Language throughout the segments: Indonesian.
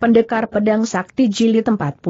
Pendekar Pedang Sakti Jilid 44.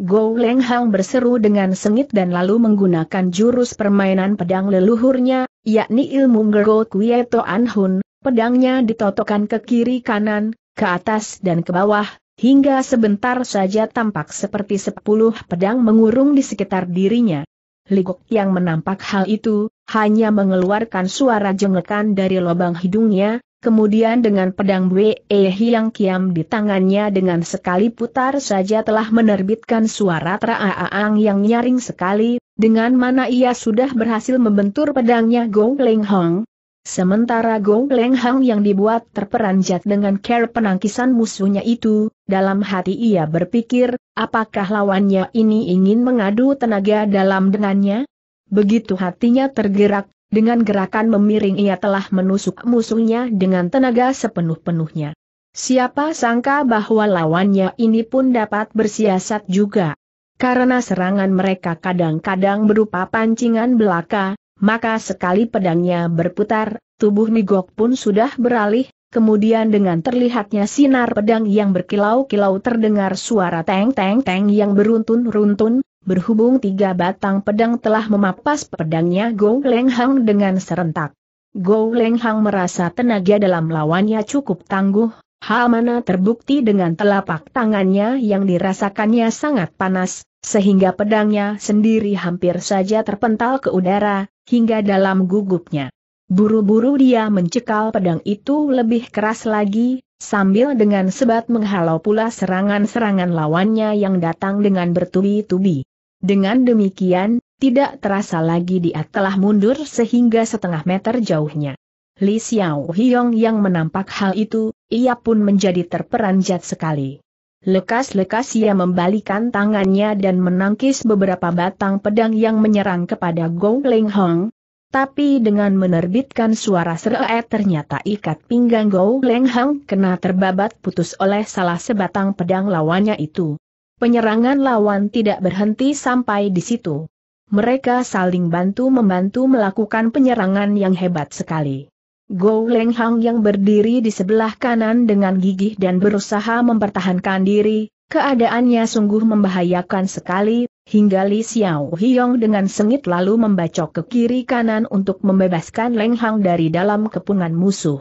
Go Leng Hang berseru dengan sengit dan lalu menggunakan jurus permainan pedang leluhurnya, yakni ilmu Gergo Kuye Toan Hun, pedangnya ditotokan ke kiri kanan, ke atas dan ke bawah, hingga sebentar saja tampak seperti sepuluh pedang mengurung di sekitar dirinya. Ligok yang menampak hal itu, hanya mengeluarkan suara jengekan dari lubang hidungnya, Kemudian dengan pedang Wei Hiang Kiam di tangannya dengan sekali putar saja telah menerbitkan suara teraaang yang nyaring sekali, dengan mana ia sudah berhasil membentur pedangnya Gong Leng Hong. Sementara Gong Leng Hong yang dibuat terperanjat dengan care penangkisan musuhnya itu, dalam hati ia berpikir, apakah lawannya ini ingin mengadu tenaga dalam dengannya? Begitu hatinya tergerak, dengan gerakan memiring ia telah menusuk musuhnya dengan tenaga sepenuh-penuhnya. Siapa sangka bahwa lawannya ini pun dapat bersiasat juga. Karena serangan mereka kadang-kadang berupa pancingan belaka, maka sekali pedangnya berputar, tubuh Nigok pun sudah beralih Kemudian dengan terlihatnya sinar pedang yang berkilau-kilau terdengar suara teng-teng-teng yang beruntun-runtun, berhubung tiga batang pedang telah memapas pedangnya Gong Lenghang dengan serentak. Gou Leng merasa tenaga dalam lawannya cukup tangguh, hal mana terbukti dengan telapak tangannya yang dirasakannya sangat panas, sehingga pedangnya sendiri hampir saja terpental ke udara, hingga dalam gugupnya. Buru-buru dia mencekal pedang itu lebih keras lagi, sambil dengan sebat menghalau pula serangan-serangan lawannya yang datang dengan bertubi-tubi. Dengan demikian, tidak terasa lagi dia telah mundur sehingga setengah meter jauhnya. Li Xiao Hiong yang menampak hal itu, ia pun menjadi terperanjat sekali. Lekas-lekas ia membalikan tangannya dan menangkis beberapa batang pedang yang menyerang kepada Gong Leng Hong. Tapi dengan menerbitkan suara seret ternyata ikat pinggang Gou Leng Hang kena terbabat putus oleh salah sebatang pedang lawannya itu. Penyerangan lawan tidak berhenti sampai di situ. Mereka saling bantu-membantu melakukan penyerangan yang hebat sekali. Go Leng Hang yang berdiri di sebelah kanan dengan gigih dan berusaha mempertahankan diri, keadaannya sungguh membahayakan sekali, hingga Li Xiao Hiong dengan sengit lalu membacok ke kiri kanan untuk membebaskan Leng Hang dari dalam kepungan musuh.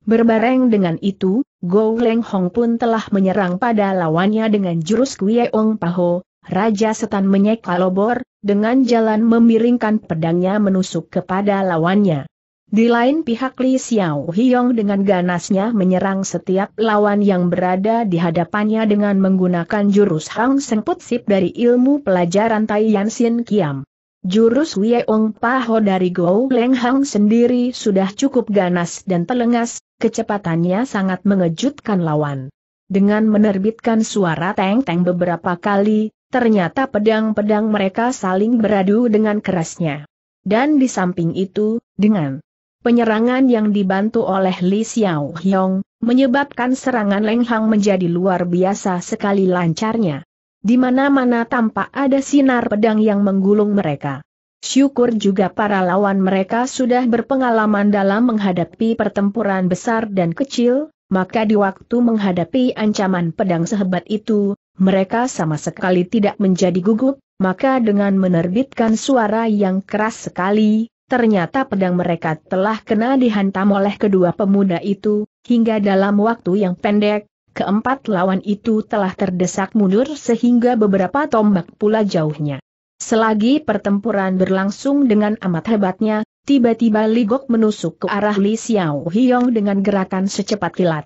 Berbareng dengan itu, Go Leng Hong pun telah menyerang pada lawannya dengan jurus Ong Paho, Raja Setan menyeka lobor, dengan jalan memiringkan pedangnya menusuk kepada lawannya. Di lain pihak Li Xiao Hiong dengan ganasnya menyerang setiap lawan yang berada di hadapannya dengan menggunakan jurus Hang Seng Put Sip dari ilmu pelajaran Tai Yan Sin Kiam. Jurus Wei Wieong Paho dari Go Leng Hang sendiri sudah cukup ganas dan telengas, Kecepatannya sangat mengejutkan lawan. Dengan menerbitkan suara teng-teng beberapa kali, ternyata pedang-pedang mereka saling beradu dengan kerasnya. Dan di samping itu, dengan penyerangan yang dibantu oleh Li Xiao Hyong, menyebabkan serangan Leng Hang menjadi luar biasa sekali lancarnya. Di mana-mana tampak ada sinar pedang yang menggulung mereka. Syukur juga para lawan mereka sudah berpengalaman dalam menghadapi pertempuran besar dan kecil, maka di waktu menghadapi ancaman pedang sehebat itu, mereka sama sekali tidak menjadi gugup, maka dengan menerbitkan suara yang keras sekali, ternyata pedang mereka telah kena dihantam oleh kedua pemuda itu, hingga dalam waktu yang pendek, keempat lawan itu telah terdesak mundur sehingga beberapa tombak pula jauhnya. Selagi pertempuran berlangsung dengan amat hebatnya, tiba-tiba Li menusuk ke arah Li Xiao Hiong dengan gerakan secepat kilat.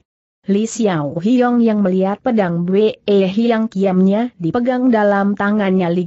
Li Xiao Hiong yang melihat pedang Bwe Hiang kiamnya dipegang dalam tangannya Li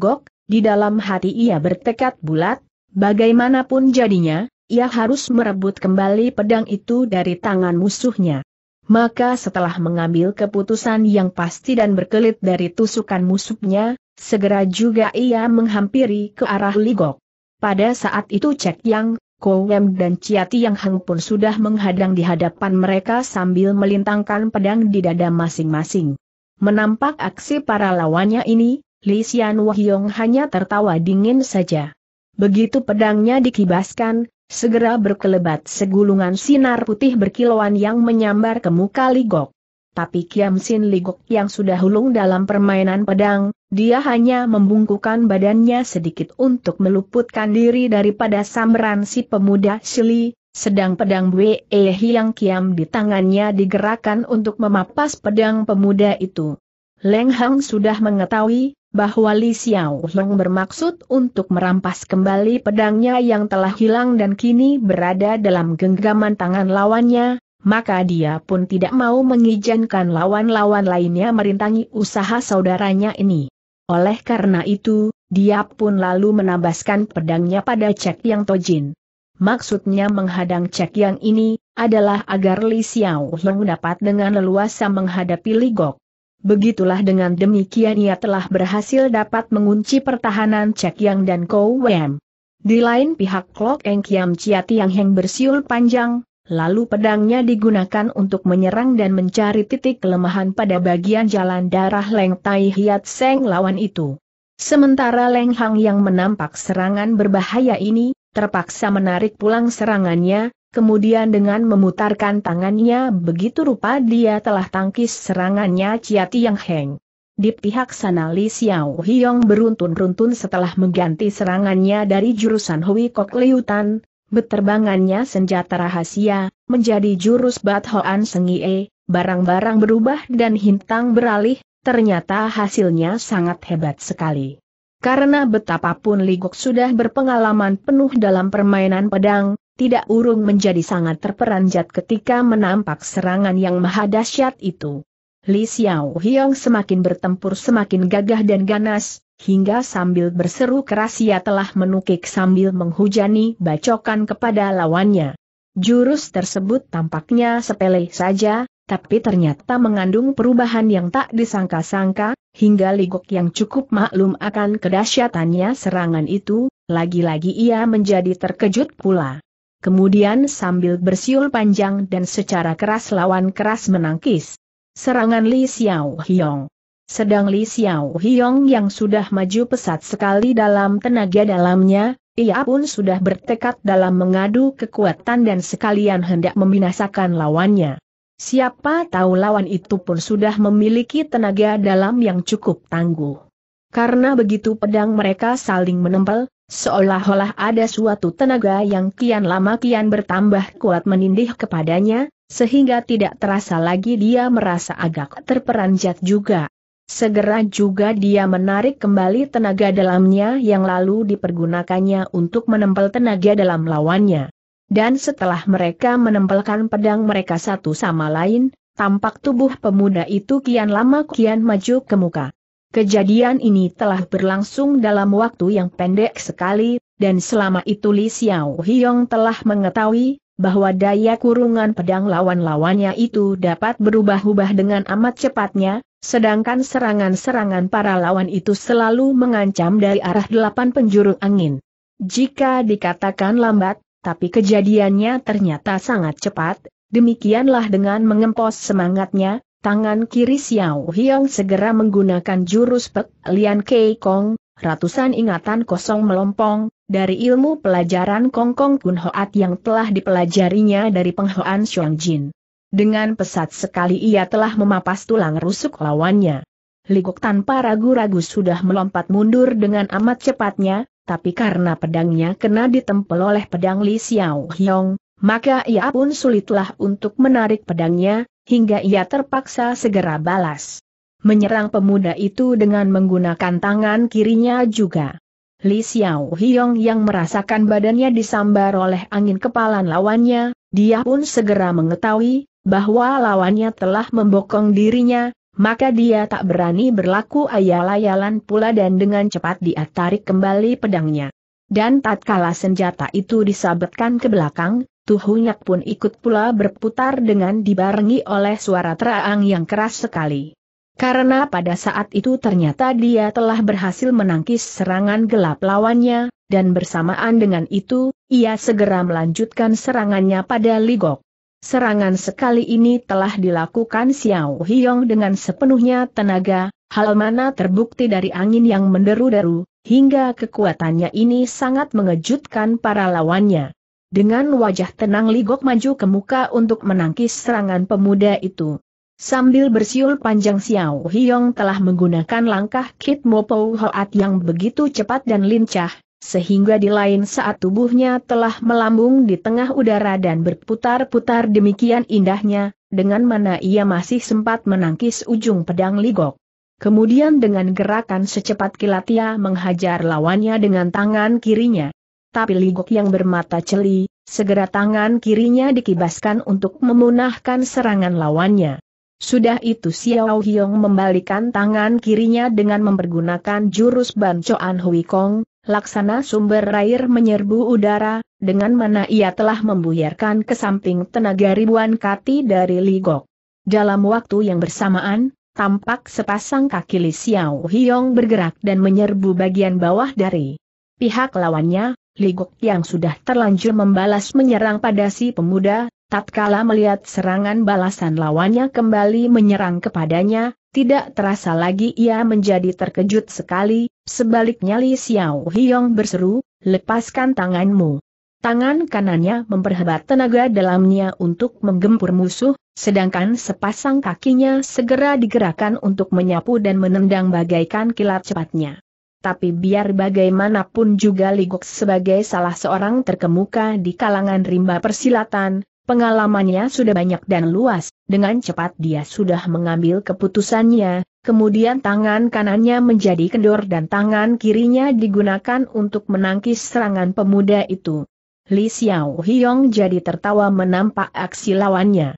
di dalam hati ia bertekad bulat, bagaimanapun jadinya, ia harus merebut kembali pedang itu dari tangan musuhnya. Maka setelah mengambil keputusan yang pasti dan berkelit dari tusukan musuhnya, Segera juga ia menghampiri ke arah Ligok. Pada saat itu Cek Yang, Kowem dan Ciati Yang Hang pun sudah menghadang di hadapan mereka sambil melintangkan pedang di dada masing-masing. Menampak aksi para lawannya ini, Li Xian Wahyong hanya tertawa dingin saja. Begitu pedangnya dikibaskan, segera berkelebat segulungan sinar putih berkilauan yang menyambar ke muka Ligok. Tapi Kiam Sin Ligok yang sudah hulung dalam permainan pedang, dia hanya membungkukan badannya sedikit untuk meluputkan diri daripada sambaran si pemuda Shili. sedang pedang Wei Hiang kiam di tangannya digerakkan untuk memapas pedang pemuda itu. Leng Hang sudah mengetahui bahwa Li Xiao Long bermaksud untuk merampas kembali pedangnya yang telah hilang dan kini berada dalam genggaman tangan lawannya, maka dia pun tidak mau mengizinkan lawan-lawan lainnya merintangi usaha saudaranya ini. Oleh karena itu, dia pun lalu menabaskan pedangnya pada Cek Yang Tojin. Maksudnya menghadang Cek Yang ini, adalah agar Li Xiao Long dapat dengan leluasa menghadapi Li Gok. Begitulah dengan demikian ia telah berhasil dapat mengunci pertahanan Cek Yang dan Kou Wem. Di lain pihak Klok Eng Kiam Chia Tiang Heng bersiul panjang, Lalu pedangnya digunakan untuk menyerang dan mencari titik kelemahan pada bagian jalan darah Leng Tai Hiat Seng lawan itu. Sementara Leng Hang yang menampak serangan berbahaya ini, terpaksa menarik pulang serangannya, kemudian dengan memutarkan tangannya begitu rupa dia telah tangkis serangannya Chia Tiang Heng. Di pihak sana Li Xiao Hiong beruntun-runtun setelah mengganti serangannya dari jurusan Hui Kok Liutan, Beterbangannya senjata rahasia, menjadi jurus Bat Hoan Sengie, barang-barang berubah dan hintang beralih, ternyata hasilnya sangat hebat sekali. Karena betapapun Ligok sudah berpengalaman penuh dalam permainan pedang, tidak urung menjadi sangat terperanjat ketika menampak serangan yang maha dahsyat itu. Li Xiao Hiong semakin bertempur semakin gagah dan ganas, hingga sambil berseru keras ia telah menukik sambil menghujani bacokan kepada lawannya. Jurus tersebut tampaknya sepele saja, tapi ternyata mengandung perubahan yang tak disangka-sangka, hingga Ligok yang cukup maklum akan kedahsyatannya serangan itu, lagi-lagi ia menjadi terkejut pula. Kemudian sambil bersiul panjang dan secara keras lawan keras menangkis. Serangan Li Xiao Hiong sedang Li Xiao Hiong yang sudah maju pesat sekali dalam tenaga dalamnya, ia pun sudah bertekad dalam mengadu kekuatan dan sekalian hendak membinasakan lawannya. Siapa tahu lawan itu pun sudah memiliki tenaga dalam yang cukup tangguh. Karena begitu pedang mereka saling menempel, seolah-olah ada suatu tenaga yang kian lama kian bertambah kuat menindih kepadanya, sehingga tidak terasa lagi dia merasa agak terperanjat juga. Segera juga dia menarik kembali tenaga dalamnya yang lalu dipergunakannya untuk menempel tenaga dalam lawannya. Dan setelah mereka menempelkan pedang mereka satu sama lain, tampak tubuh pemuda itu kian lama kian maju ke muka. Kejadian ini telah berlangsung dalam waktu yang pendek sekali, dan selama itu Li Xiao Hiong telah mengetahui bahwa daya kurungan pedang lawan-lawannya itu dapat berubah-ubah dengan amat cepatnya, Sedangkan serangan-serangan para lawan itu selalu mengancam dari arah delapan penjuru angin. Jika dikatakan lambat, tapi kejadiannya ternyata sangat cepat, demikianlah dengan mengempos semangatnya, tangan kiri Xiao Hiong segera menggunakan jurus Pek Lian Kei Kong, ratusan ingatan kosong melompong, dari ilmu pelajaran Kong Kong Kun Hoat yang telah dipelajarinya dari penghoan Xiong Jin. Dengan pesat sekali ia telah memapas tulang rusuk lawannya. Ligok tanpa ragu-ragu sudah melompat mundur dengan amat cepatnya, tapi karena pedangnya kena ditempel oleh pedang Li Xiao Hyong, maka ia pun sulitlah untuk menarik pedangnya, hingga ia terpaksa segera balas. Menyerang pemuda itu dengan menggunakan tangan kirinya juga. Li Xiao Hyong yang merasakan badannya disambar oleh angin kepalan lawannya, dia pun segera mengetahui, bahwa lawannya telah membokong dirinya, maka dia tak berani berlaku ayal-ayalan pula dan dengan cepat dia tarik kembali pedangnya. Dan tatkala senjata itu disabetkan ke belakang, Tuhunyak pun ikut pula berputar dengan dibarengi oleh suara teraang yang keras sekali. Karena pada saat itu ternyata dia telah berhasil menangkis serangan gelap lawannya, dan bersamaan dengan itu, ia segera melanjutkan serangannya pada Ligok. Serangan sekali ini telah dilakukan Xiao Hiong dengan sepenuhnya tenaga, hal mana terbukti dari angin yang menderu-deru, hingga kekuatannya ini sangat mengejutkan para lawannya. Dengan wajah tenang Ligok maju ke muka untuk menangkis serangan pemuda itu. Sambil bersiul panjang Xiao Hiong telah menggunakan langkah Kit Mopo Hoat yang begitu cepat dan lincah, sehingga di lain saat tubuhnya telah melambung di tengah udara dan berputar-putar demikian indahnya, dengan mana ia masih sempat menangkis ujung pedang ligok. Kemudian dengan gerakan secepat kilat ia menghajar lawannya dengan tangan kirinya. Tapi ligok yang bermata celi, segera tangan kirinya dikibaskan untuk memunahkan serangan lawannya. Sudah itu Xiao Hyong membalikan tangan kirinya dengan mempergunakan jurus Ban Choan Hui Kong, Laksana sumber air menyerbu udara, dengan mana ia telah membuyarkan ke samping tenaga ribuan kati dari Ligok. Dalam waktu yang bersamaan, tampak sepasang kaki Li Xiao Hiong bergerak dan menyerbu bagian bawah dari pihak lawannya, Ligok yang sudah terlanjur membalas menyerang pada si pemuda, tatkala melihat serangan balasan lawannya kembali menyerang kepadanya, tidak terasa lagi ia menjadi terkejut sekali, sebaliknya Li Xiao Hiong berseru, lepaskan tanganmu. Tangan kanannya memperhebat tenaga dalamnya untuk menggempur musuh, sedangkan sepasang kakinya segera digerakkan untuk menyapu dan menendang bagaikan kilat cepatnya. Tapi biar bagaimanapun juga Ligok sebagai salah seorang terkemuka di kalangan rimba persilatan, pengalamannya sudah banyak dan luas, dengan cepat dia sudah mengambil keputusannya, kemudian tangan kanannya menjadi kendor dan tangan kirinya digunakan untuk menangkis serangan pemuda itu. Li Xiao Hiong jadi tertawa menampak aksi lawannya.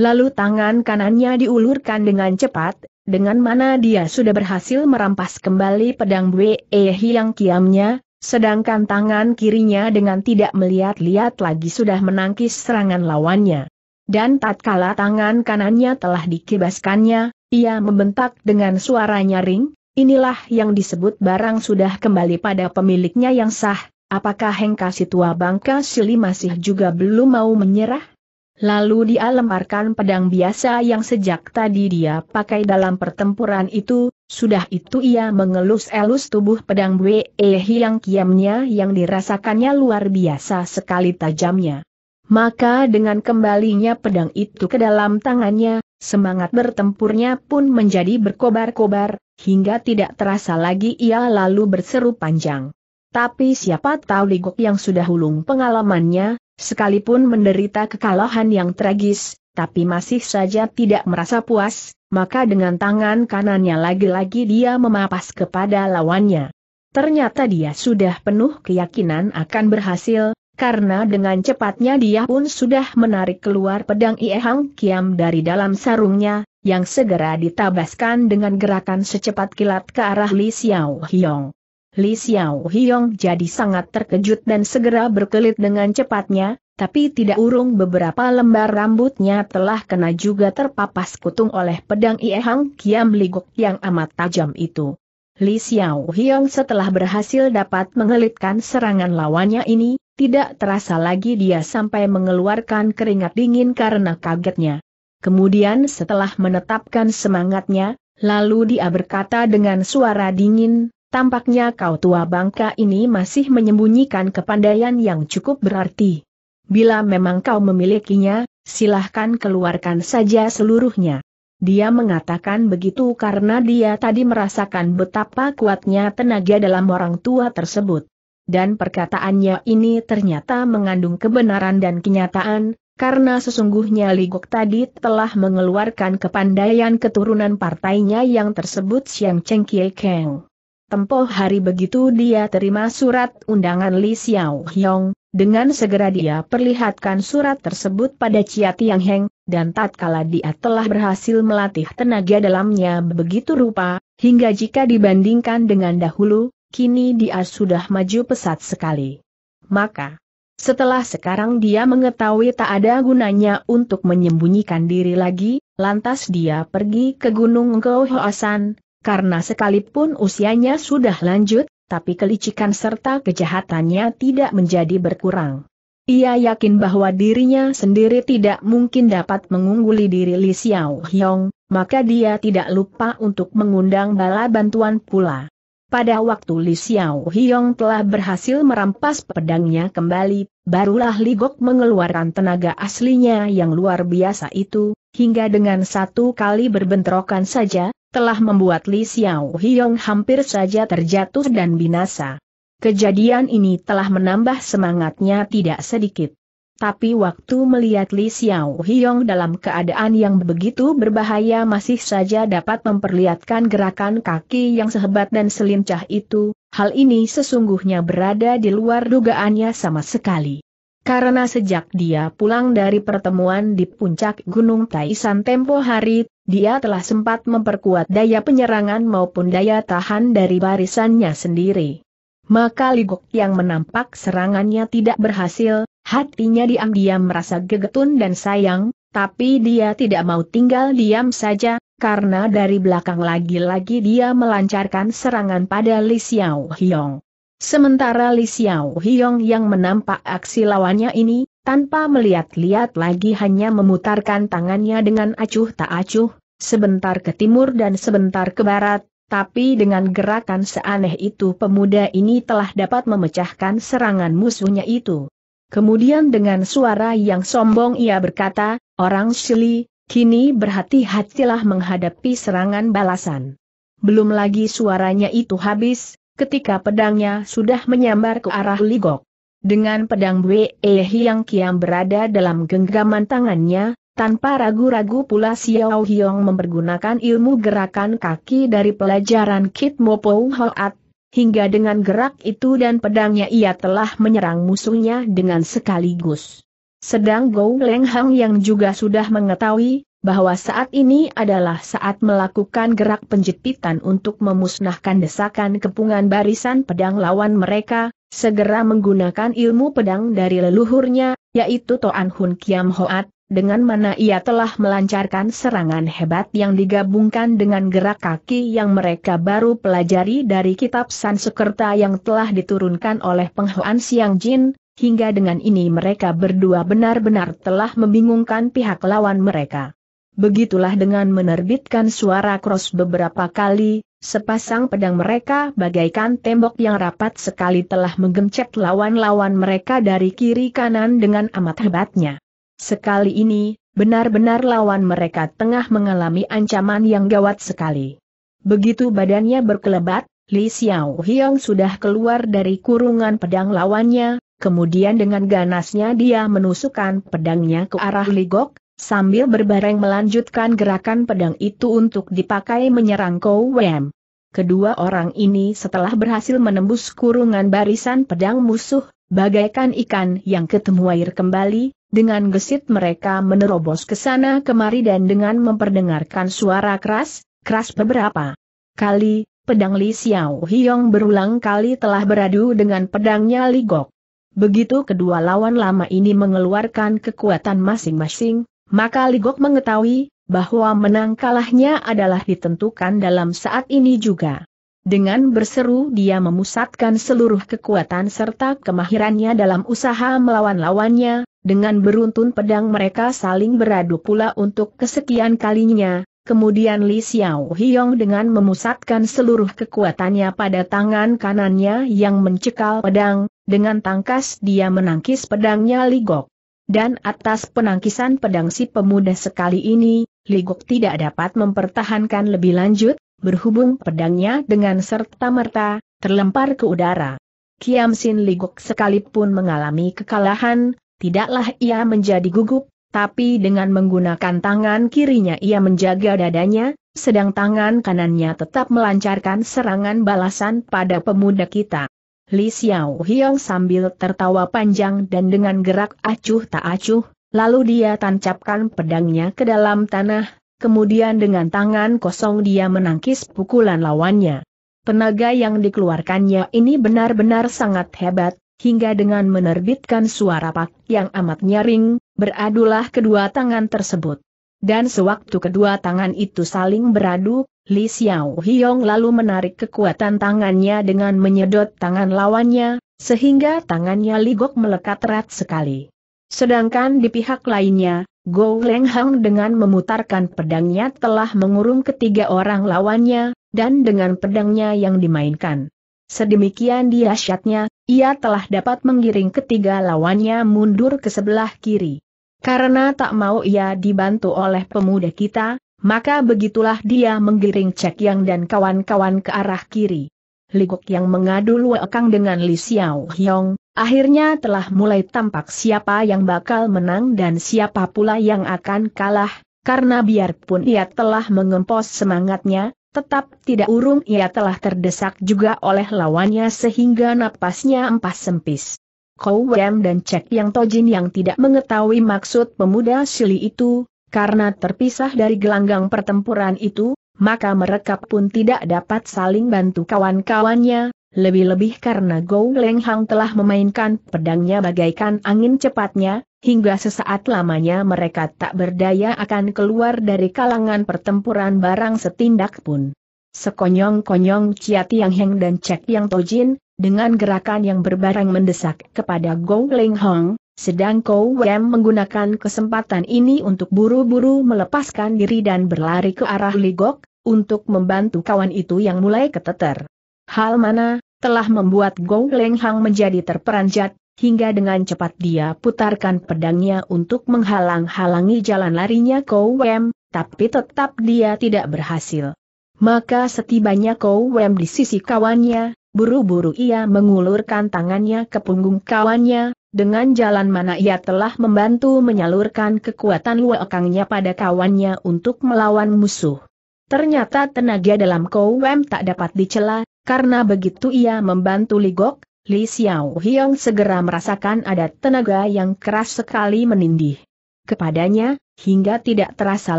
Lalu tangan kanannya diulurkan dengan cepat, dengan mana dia sudah berhasil merampas kembali pedang Wei e yang kiamnya, sedangkan tangan kirinya dengan tidak melihat-lihat lagi sudah menangkis serangan lawannya. Dan tatkala tangan kanannya telah dikibaskannya, ia membentak dengan suara nyaring, inilah yang disebut barang sudah kembali pada pemiliknya yang sah, apakah Hengka si tua bangka Sili masih juga belum mau menyerah? Lalu dia lemparkan pedang biasa yang sejak tadi dia pakai dalam pertempuran itu, sudah itu ia mengelus-elus tubuh pedang Wei yang Kiamnya yang dirasakannya luar biasa sekali tajamnya. Maka dengan kembalinya pedang itu ke dalam tangannya, semangat bertempurnya pun menjadi berkobar-kobar, hingga tidak terasa lagi ia lalu berseru panjang. Tapi siapa tahu Ligok yang sudah hulung pengalamannya, Sekalipun menderita kekalahan yang tragis, tapi masih saja tidak merasa puas, maka dengan tangan kanannya lagi-lagi dia memapas kepada lawannya. Ternyata dia sudah penuh keyakinan akan berhasil, karena dengan cepatnya dia pun sudah menarik keluar pedang Iehang Kiam dari dalam sarungnya, yang segera ditabaskan dengan gerakan secepat kilat ke arah Li Xiao Hiong. Li Xiao Hiong jadi sangat terkejut dan segera berkelit dengan cepatnya, tapi tidak urung beberapa lembar rambutnya telah kena juga terpapas kutung oleh pedang Iehang Kiam Ligok yang amat tajam itu. Li Xiao Hiong setelah berhasil dapat mengelitkan serangan lawannya ini, tidak terasa lagi dia sampai mengeluarkan keringat dingin karena kagetnya. Kemudian setelah menetapkan semangatnya, lalu dia berkata dengan suara dingin, Tampaknya kau tua bangka ini masih menyembunyikan kepandaian yang cukup berarti. Bila memang kau memilikinya, silahkan keluarkan saja seluruhnya. Dia mengatakan begitu karena dia tadi merasakan betapa kuatnya tenaga dalam orang tua tersebut. Dan perkataannya ini ternyata mengandung kebenaran dan kenyataan, karena sesungguhnya Ligok tadi telah mengeluarkan kepandaian keturunan partainya yang tersebut Siang Cheng Kie Keng. Tempoh hari begitu dia terima surat undangan Li Xiao Hyong, dengan segera dia perlihatkan surat tersebut pada Chia Tiang Heng, dan tatkala dia telah berhasil melatih tenaga dalamnya begitu rupa, hingga jika dibandingkan dengan dahulu, kini dia sudah maju pesat sekali. Maka, setelah sekarang dia mengetahui tak ada gunanya untuk menyembunyikan diri lagi, lantas dia pergi ke Gunung Gohoasan, karena sekalipun usianya sudah lanjut, tapi kelicikan serta kejahatannya tidak menjadi berkurang. Ia yakin bahwa dirinya sendiri tidak mungkin dapat mengungguli diri Li Xiao Hyong, maka dia tidak lupa untuk mengundang bala bantuan pula. Pada waktu Li Xiao Hyong telah berhasil merampas pedangnya kembali, barulah Li Gok mengeluarkan tenaga aslinya yang luar biasa itu, hingga dengan satu kali berbentrokan saja, telah membuat Li Xiao Hiong hampir saja terjatuh dan binasa. Kejadian ini telah menambah semangatnya tidak sedikit. Tapi waktu melihat Li Xiao Hiong dalam keadaan yang begitu berbahaya masih saja dapat memperlihatkan gerakan kaki yang sehebat dan selincah itu, hal ini sesungguhnya berada di luar dugaannya sama sekali. Karena sejak dia pulang dari pertemuan di puncak Gunung Taisan tempo hari, dia telah sempat memperkuat daya penyerangan maupun daya tahan dari barisannya sendiri. Maka Ligok yang menampak serangannya tidak berhasil, hatinya diam-diam merasa gegetun dan sayang, tapi dia tidak mau tinggal diam saja, karena dari belakang lagi-lagi dia melancarkan serangan pada Li Xiao Hiong. Sementara Li Xiao Hiong yang menampak aksi lawannya ini, tanpa melihat-lihat lagi hanya memutarkan tangannya dengan acuh tak acuh, sebentar ke timur dan sebentar ke barat, tapi dengan gerakan seaneh itu pemuda ini telah dapat memecahkan serangan musuhnya itu. Kemudian dengan suara yang sombong ia berkata, Orang Shili, kini berhati-hatilah menghadapi serangan balasan. Belum lagi suaranya itu habis, ketika pedangnya sudah menyambar ke arah Ligok. Dengan pedang Wei yang Kiam berada dalam genggaman tangannya, tanpa ragu-ragu pula Xiao Hiong mempergunakan ilmu gerakan kaki dari pelajaran Kit Mo Mopou Hoat, hingga dengan gerak itu dan pedangnya ia telah menyerang musuhnya dengan sekaligus. Sedang Gou Leng Hang yang juga sudah mengetahui, bahwa saat ini adalah saat melakukan gerak penjepitan untuk memusnahkan desakan kepungan barisan pedang lawan mereka, segera menggunakan ilmu pedang dari leluhurnya, yaitu Toan Hun Kiam Hoat, dengan mana ia telah melancarkan serangan hebat yang digabungkan dengan gerak kaki yang mereka baru pelajari dari kitab Sansekerta yang telah diturunkan oleh Penghuan Siang Jin, hingga dengan ini mereka berdua benar-benar telah membingungkan pihak lawan mereka. Begitulah dengan menerbitkan suara cross beberapa kali, sepasang pedang mereka bagaikan tembok yang rapat sekali telah menggencet lawan-lawan mereka dari kiri kanan dengan amat hebatnya. Sekali ini, benar-benar lawan mereka tengah mengalami ancaman yang gawat sekali. Begitu badannya berkelebat, Li Xiao Hiong sudah keluar dari kurungan pedang lawannya, kemudian dengan ganasnya dia menusukkan pedangnya ke arah Ligok, sambil berbareng melanjutkan gerakan pedang itu untuk dipakai menyerang Kou Wem. Kedua orang ini setelah berhasil menembus kurungan barisan pedang musuh, bagaikan ikan yang ketemu air kembali, dengan gesit mereka menerobos ke sana kemari dan dengan memperdengarkan suara keras, keras beberapa kali, pedang Li Xiao Hiong berulang kali telah beradu dengan pedangnya Li Gok. Begitu kedua lawan lama ini mengeluarkan kekuatan masing-masing, maka Ligok mengetahui bahwa menang kalahnya adalah ditentukan dalam saat ini juga. Dengan berseru dia memusatkan seluruh kekuatan serta kemahirannya dalam usaha melawan lawannya, dengan beruntun pedang mereka saling beradu pula untuk kesekian kalinya, kemudian Li Xiao Hiong dengan memusatkan seluruh kekuatannya pada tangan kanannya yang mencekal pedang, dengan tangkas dia menangkis pedangnya Ligok. Dan atas penangkisan pedang si pemuda sekali ini, Ligok tidak dapat mempertahankan lebih lanjut, berhubung pedangnya dengan serta-merta, terlempar ke udara. Kiam Sin Ligok sekalipun mengalami kekalahan, tidaklah ia menjadi gugup, tapi dengan menggunakan tangan kirinya ia menjaga dadanya, sedang tangan kanannya tetap melancarkan serangan balasan pada pemuda kita. Li Xiao Hiong sambil tertawa panjang dan dengan gerak acuh tak acuh, lalu dia tancapkan pedangnya ke dalam tanah, kemudian dengan tangan kosong dia menangkis pukulan lawannya. Tenaga yang dikeluarkannya ini benar-benar sangat hebat, hingga dengan menerbitkan suara pak yang amat nyaring, beradulah kedua tangan tersebut. Dan sewaktu kedua tangan itu saling beradu, Li Xiao Hiong lalu menarik kekuatan tangannya dengan menyedot tangan lawannya, sehingga tangannya Ligok melekat erat sekali. Sedangkan di pihak lainnya, Gou Leng Hang dengan memutarkan pedangnya telah mengurung ketiga orang lawannya, dan dengan pedangnya yang dimainkan. Sedemikian dahsyatnya, ia telah dapat menggiring ketiga lawannya mundur ke sebelah kiri. Karena tak mau ia dibantu oleh pemuda kita, maka begitulah dia menggiring Cek Yang dan kawan-kawan ke arah kiri. Ligok yang mengadu luekang dengan Li Xiao Hyong, akhirnya telah mulai tampak siapa yang bakal menang dan siapa pula yang akan kalah, karena biarpun ia telah mengempos semangatnya, tetap tidak urung ia telah terdesak juga oleh lawannya sehingga napasnya empas sempis. Kou Wem dan Cek Yang Tojin yang tidak mengetahui maksud pemuda Sili itu, karena terpisah dari gelanggang pertempuran itu, maka mereka pun tidak dapat saling bantu kawan-kawannya, lebih-lebih karena Gou Leng Hang telah memainkan pedangnya bagaikan angin cepatnya, hingga sesaat lamanya mereka tak berdaya akan keluar dari kalangan pertempuran barang setindak pun. Sekonyong-konyong Chia Tiang Heng dan Cek Yang Tojin, dengan gerakan yang berbarang mendesak kepada Gou Leng Hang, sedang Kou Wem menggunakan kesempatan ini untuk buru-buru melepaskan diri dan berlari ke arah Ligok, untuk membantu kawan itu yang mulai keteter. Hal mana, telah membuat Gou Leng Hang menjadi terperanjat, hingga dengan cepat dia putarkan pedangnya untuk menghalang-halangi jalan larinya Kou Wem, tapi tetap dia tidak berhasil. Maka setibanya Kou Wem di sisi kawannya, Buru-buru ia mengulurkan tangannya ke punggung kawannya, dengan jalan mana ia telah membantu menyalurkan kekuatan wakangnya pada kawannya untuk melawan musuh. Ternyata tenaga dalam Kowem tak dapat dicela, karena begitu ia membantu Ligok, Li Xiao Hiong segera merasakan ada tenaga yang keras sekali menindih. Kepadanya, hingga tidak terasa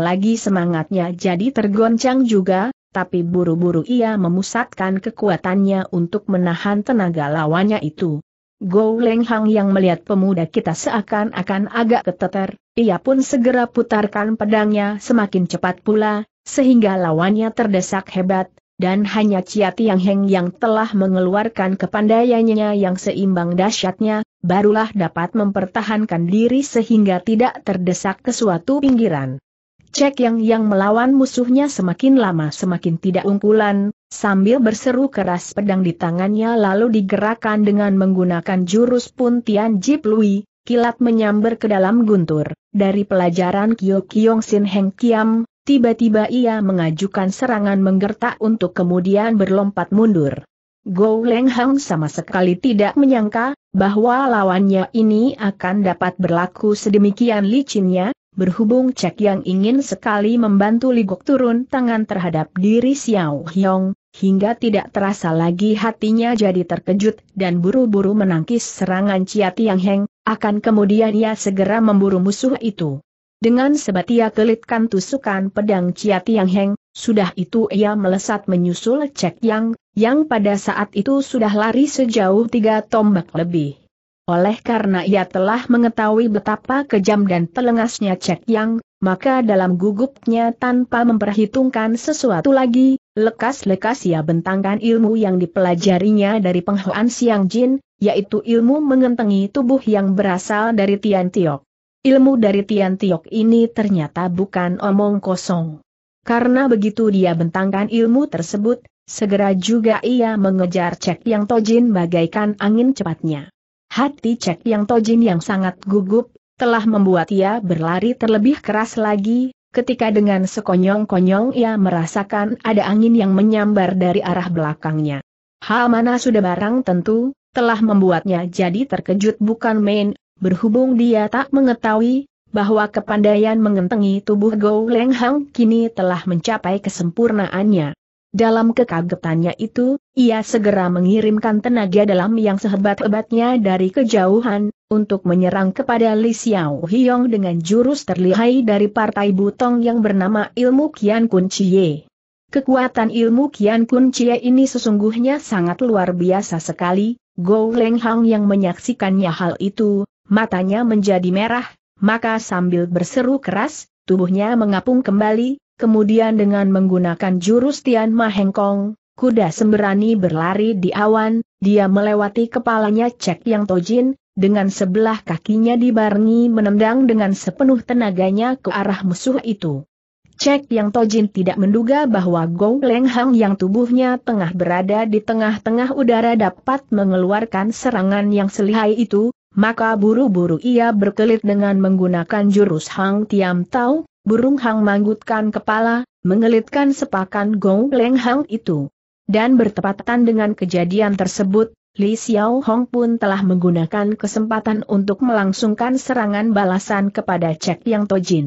lagi semangatnya jadi tergoncang juga, tapi buru-buru ia memusatkan kekuatannya untuk menahan tenaga lawannya itu. Go Leng Hang yang melihat pemuda kita seakan-akan agak keteter, ia pun segera putarkan pedangnya semakin cepat pula, sehingga lawannya terdesak hebat, dan hanya Ciati Tiang Heng yang telah mengeluarkan kepandaiannya yang seimbang dahsyatnya, barulah dapat mempertahankan diri sehingga tidak terdesak ke suatu pinggiran. Cek Yang Yang melawan musuhnya semakin lama semakin tidak unggulan, sambil berseru keras pedang di tangannya lalu digerakkan dengan menggunakan jurus pun Tian Jip Lui, kilat menyambar ke dalam guntur. Dari pelajaran Kyo Kyong Sin Heng Kiam, tiba-tiba ia mengajukan serangan menggertak untuk kemudian berlompat mundur. Gou Leng Hang sama sekali tidak menyangka bahwa lawannya ini akan dapat berlaku sedemikian licinnya, Berhubung Cek yang ingin sekali membantu Ligok turun tangan terhadap diri Xiao Hyong, hingga tidak terasa lagi hatinya jadi terkejut dan buru-buru menangkis serangan Chia Tiang Heng, akan kemudian ia segera memburu musuh itu. Dengan sebat ia kelitkan tusukan pedang Chia Tiang Heng, sudah itu ia melesat menyusul Cek Yang, yang pada saat itu sudah lari sejauh tiga tombak lebih. Oleh karena ia telah mengetahui betapa kejam dan telengasnya Cek Yang, maka dalam gugupnya tanpa memperhitungkan sesuatu lagi, lekas-lekas ia bentangkan ilmu yang dipelajarinya dari penghuan Siang Jin, yaitu ilmu mengentengi tubuh yang berasal dari Tian Tiok. Ilmu dari Tian Tiok ini ternyata bukan omong kosong. Karena begitu dia bentangkan ilmu tersebut, segera juga ia mengejar cek yang Tojin bagaikan angin cepatnya. Hati Cek Yang Tojin yang sangat gugup, telah membuat ia berlari terlebih keras lagi, ketika dengan sekonyong-konyong ia merasakan ada angin yang menyambar dari arah belakangnya. Hal mana sudah barang tentu, telah membuatnya jadi terkejut bukan main, berhubung dia tak mengetahui, bahwa kepandaian mengentengi tubuh Gou Leng Hang kini telah mencapai kesempurnaannya. Dalam kekagetannya itu, ia segera mengirimkan tenaga dalam yang sehebat-hebatnya dari kejauhan, untuk menyerang kepada Li Xiao Hiong dengan jurus terlihai dari partai butong yang bernama ilmu Kian Kun Chie. Kekuatan ilmu Kian Kun Chie ini sesungguhnya sangat luar biasa sekali, Go Leng Hang yang menyaksikannya hal itu, matanya menjadi merah, maka sambil berseru keras, tubuhnya mengapung kembali, kemudian dengan menggunakan jurus Tian Mahengkong, kuda sembrani berlari di awan, dia melewati kepalanya Cek Yang Tojin, dengan sebelah kakinya dibarengi menendang dengan sepenuh tenaganya ke arah musuh itu. Cek Yang Tojin tidak menduga bahwa Gong Leng yang tubuhnya tengah berada di tengah-tengah udara dapat mengeluarkan serangan yang selihai itu, maka buru-buru ia berkelit dengan menggunakan jurus Hang Tiam Tau, Burung Hang manggutkan kepala, mengelitkan sepakan Gong Leng Hang itu. Dan bertepatan dengan kejadian tersebut, Li Xiao Hong pun telah menggunakan kesempatan untuk melangsungkan serangan balasan kepada Cek Yang Tojin.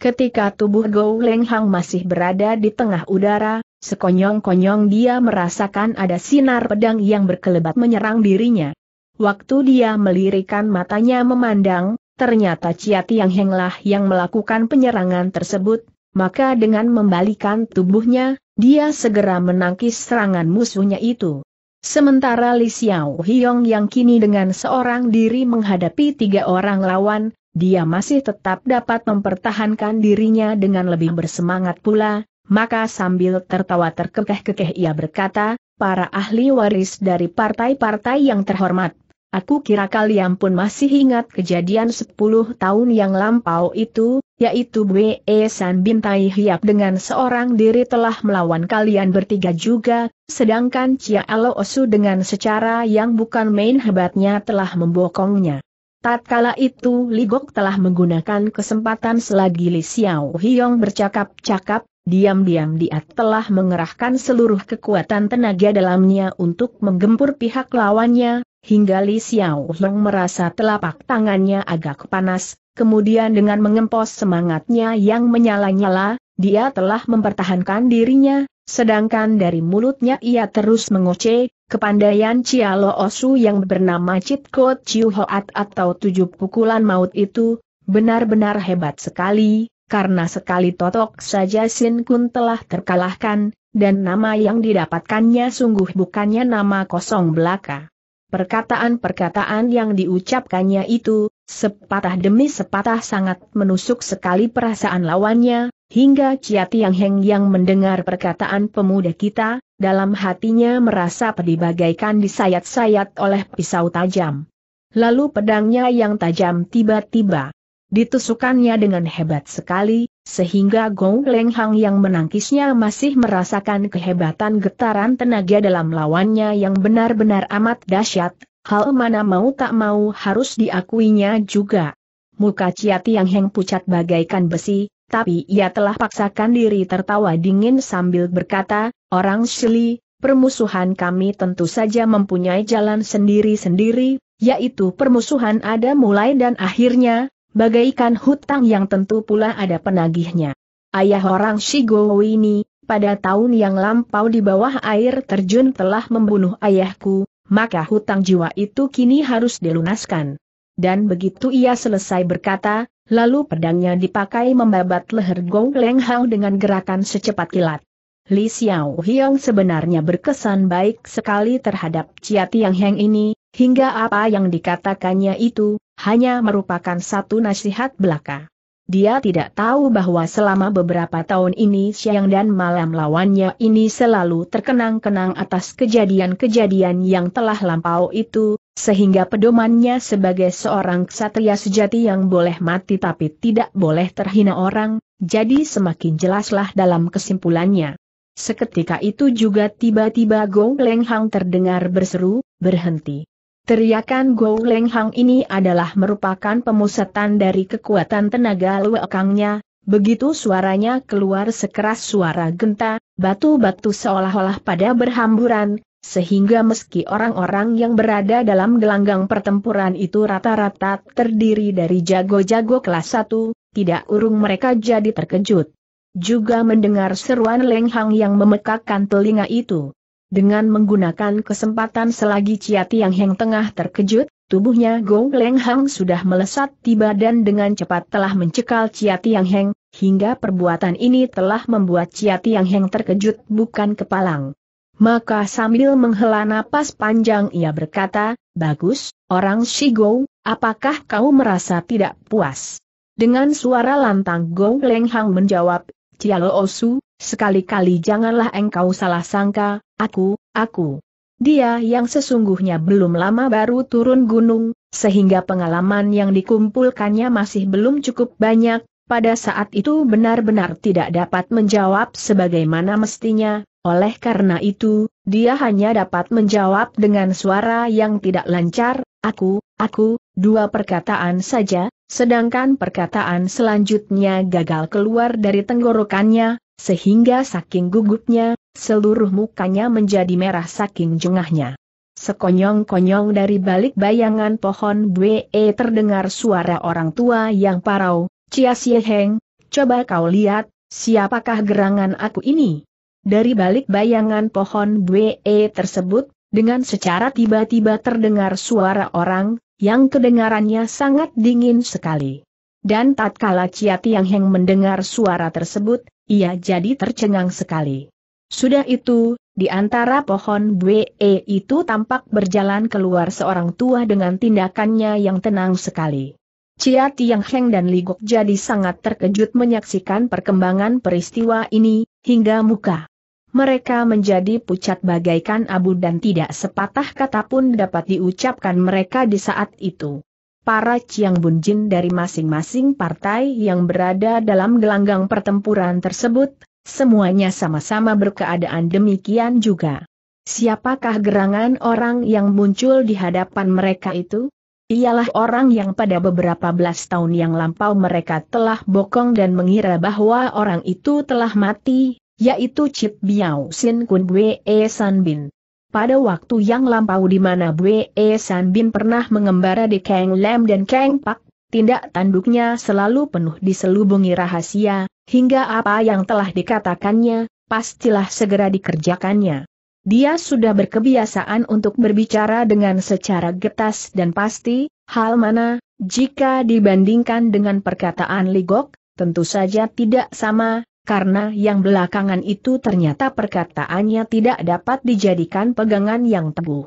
Ketika tubuh Gou Leng Hang masih berada di tengah udara, sekonyong-konyong dia merasakan ada sinar pedang yang berkelebat menyerang dirinya. Waktu dia melirikan matanya memandang, ternyata Chia Tiang Henglah yang melakukan penyerangan tersebut, maka dengan membalikan tubuhnya, dia segera menangkis serangan musuhnya itu. Sementara Li Xiao Hiong yang kini dengan seorang diri menghadapi tiga orang lawan, dia masih tetap dapat mempertahankan dirinya dengan lebih bersemangat pula, maka sambil tertawa terkekeh-kekeh ia berkata, para ahli waris dari partai-partai yang terhormat, Aku kira kalian pun masih ingat kejadian 10 tahun yang lampau itu, yaitu Bwe San Bintai Hiap dengan seorang diri telah melawan kalian bertiga juga, sedangkan Cia Alo Osu dengan secara yang bukan main hebatnya telah membokongnya. Tatkala itu Ligok telah menggunakan kesempatan selagi Li Xiao Hiong bercakap-cakap, diam-diam dia telah mengerahkan seluruh kekuatan tenaga dalamnya untuk menggempur pihak lawannya, hingga Li Xiao Long merasa telapak tangannya agak panas, kemudian dengan mengempos semangatnya yang menyala-nyala, dia telah mempertahankan dirinya, sedangkan dari mulutnya ia terus mengoceh, kepandaian Lo Osu yang bernama Chit Ko Chiu Hoat atau tujuh pukulan maut itu, benar-benar hebat sekali, karena sekali totok saja Sin Kun telah terkalahkan, dan nama yang didapatkannya sungguh bukannya nama kosong belaka. Perkataan-perkataan yang diucapkannya itu, sepatah demi sepatah sangat menusuk sekali perasaan lawannya, hingga Chia Tiang Heng yang mendengar perkataan pemuda kita, dalam hatinya merasa pedih bagaikan disayat-sayat oleh pisau tajam. Lalu pedangnya yang tajam tiba-tiba ditusukannya dengan hebat sekali, sehingga Gong Lenghang yang menangkisnya masih merasakan kehebatan getaran tenaga dalam lawannya yang benar-benar amat dahsyat, hal mana mau tak mau harus diakuinya juga. Muka Cia Tiang Heng pucat bagaikan besi, tapi ia telah paksakan diri tertawa dingin sambil berkata, Orang Shili, permusuhan kami tentu saja mempunyai jalan sendiri-sendiri, yaitu permusuhan ada mulai dan akhirnya, bagaikan hutang yang tentu pula ada penagihnya. Ayah orang Shigou ini, pada tahun yang lampau di bawah air terjun telah membunuh ayahku, maka hutang jiwa itu kini harus dilunaskan. Dan begitu ia selesai berkata, lalu pedangnya dipakai membabat leher Gong Leng Hao dengan gerakan secepat kilat. Li Xiao Hiong sebenarnya berkesan baik sekali terhadap Chia Tiang Heng ini, hingga apa yang dikatakannya itu, hanya merupakan satu nasihat belaka. Dia tidak tahu bahwa selama beberapa tahun ini siang dan malam lawannya ini selalu terkenang-kenang atas kejadian-kejadian yang telah lampau itu, sehingga pedomannya sebagai seorang ksatria sejati yang boleh mati tapi tidak boleh terhina orang, jadi semakin jelaslah dalam kesimpulannya. Seketika itu juga tiba-tiba Gong Leng Hang terdengar berseru, berhenti. Teriakan Gou Leng Hang ini adalah merupakan pemusatan dari kekuatan tenaga luekangnya, begitu suaranya keluar sekeras suara genta, batu-batu seolah-olah pada berhamburan, sehingga meski orang-orang yang berada dalam gelanggang pertempuran itu rata-rata terdiri dari jago-jago kelas 1, tidak urung mereka jadi terkejut. Juga mendengar seruan Leng Hang yang memekakkan telinga itu. Dengan menggunakan kesempatan selagi Chia Tiang Heng tengah terkejut, tubuhnya Gong Leng Hang sudah melesat tiba dan dengan cepat telah mencekal Chia Tiang Heng, hingga perbuatan ini telah membuat Chia Tiang Heng terkejut bukan kepalang. Maka sambil menghela napas panjang ia berkata, Bagus, orang Shigo, apakah kau merasa tidak puas? Dengan suara lantang Gong Leng Hang menjawab, Chia Lo Osu, Sekali-kali janganlah engkau salah sangka, aku, aku. Dia yang sesungguhnya belum lama baru turun gunung, sehingga pengalaman yang dikumpulkannya masih belum cukup banyak, pada saat itu benar-benar tidak dapat menjawab sebagaimana mestinya, oleh karena itu, dia hanya dapat menjawab dengan suara yang tidak lancar, aku, aku, dua perkataan saja, sedangkan perkataan selanjutnya gagal keluar dari tenggorokannya, sehingga saking gugupnya, seluruh mukanya menjadi merah saking jengahnya. Sekonyong-konyong dari balik bayangan pohon Bwe terdengar suara orang tua yang parau, Cia Xie Heng, coba kau lihat, siapakah gerangan aku ini? Dari balik bayangan pohon Bwe tersebut, dengan secara tiba-tiba terdengar suara orang, yang kedengarannya sangat dingin sekali dan tatkala Chia Tiang Heng mendengar suara tersebut, ia jadi tercengang sekali. Sudah itu, di antara pohon BE itu tampak berjalan keluar seorang tua dengan tindakannya yang tenang sekali. Chia Tiang Heng dan Ligok jadi sangat terkejut menyaksikan perkembangan peristiwa ini, hingga muka. Mereka menjadi pucat bagaikan abu dan tidak sepatah kata pun dapat diucapkan mereka di saat itu para Chiang bunjin dari masing-masing partai yang berada dalam gelanggang pertempuran tersebut, semuanya sama-sama berkeadaan demikian juga. Siapakah gerangan orang yang muncul di hadapan mereka itu? Ialah orang yang pada beberapa belas tahun yang lampau mereka telah bokong dan mengira bahwa orang itu telah mati, yaitu Chip Biao Sin Kun Wei San Bin. Pada waktu yang lampau di mana Bwe San Bin pernah mengembara di Kang Lam dan Kang Pak, tindak tanduknya selalu penuh diselubungi rahasia, hingga apa yang telah dikatakannya, pastilah segera dikerjakannya. Dia sudah berkebiasaan untuk berbicara dengan secara getas dan pasti, hal mana, jika dibandingkan dengan perkataan Ligok, tentu saja tidak sama, karena yang belakangan itu ternyata perkataannya tidak dapat dijadikan pegangan yang teguh.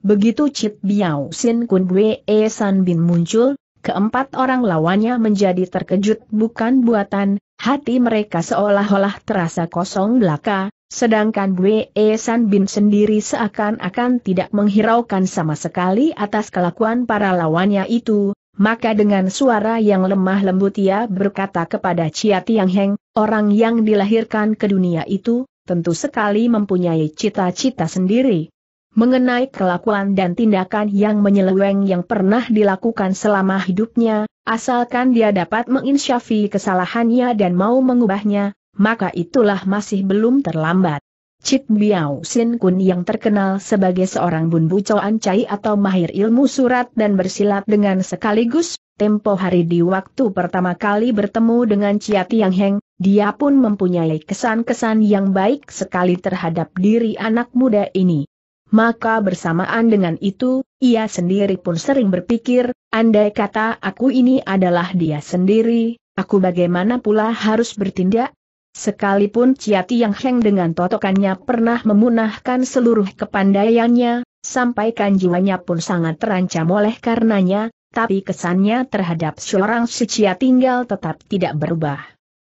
Begitu Chip Biao Sin Kun Bue e San Bin muncul, keempat orang lawannya menjadi terkejut bukan buatan, hati mereka seolah-olah terasa kosong belaka, sedangkan Bue e San Bin sendiri seakan-akan tidak menghiraukan sama sekali atas kelakuan para lawannya itu, maka dengan suara yang lemah lembut ia berkata kepada Chia Tiang Heng, Orang yang dilahirkan ke dunia itu, tentu sekali mempunyai cita-cita sendiri. Mengenai kelakuan dan tindakan yang menyeleweng yang pernah dilakukan selama hidupnya, asalkan dia dapat menginsyafi kesalahannya dan mau mengubahnya, maka itulah masih belum terlambat. Cik Biao Sin Kun yang terkenal sebagai seorang bun bucoan cai atau mahir ilmu surat dan bersilat dengan sekaligus tempo hari di waktu pertama kali bertemu dengan Chia Tiang Heng, dia pun mempunyai kesan-kesan yang baik sekali terhadap diri anak muda ini. Maka bersamaan dengan itu, ia sendiri pun sering berpikir, andai kata aku ini adalah dia sendiri, aku bagaimana pula harus bertindak? Sekalipun Chia Tiang Heng dengan totokannya pernah memunahkan seluruh kepandaiannya, sampaikan jiwanya pun sangat terancam oleh karenanya, tapi kesannya terhadap seorang Sucia tinggal tetap tidak berubah.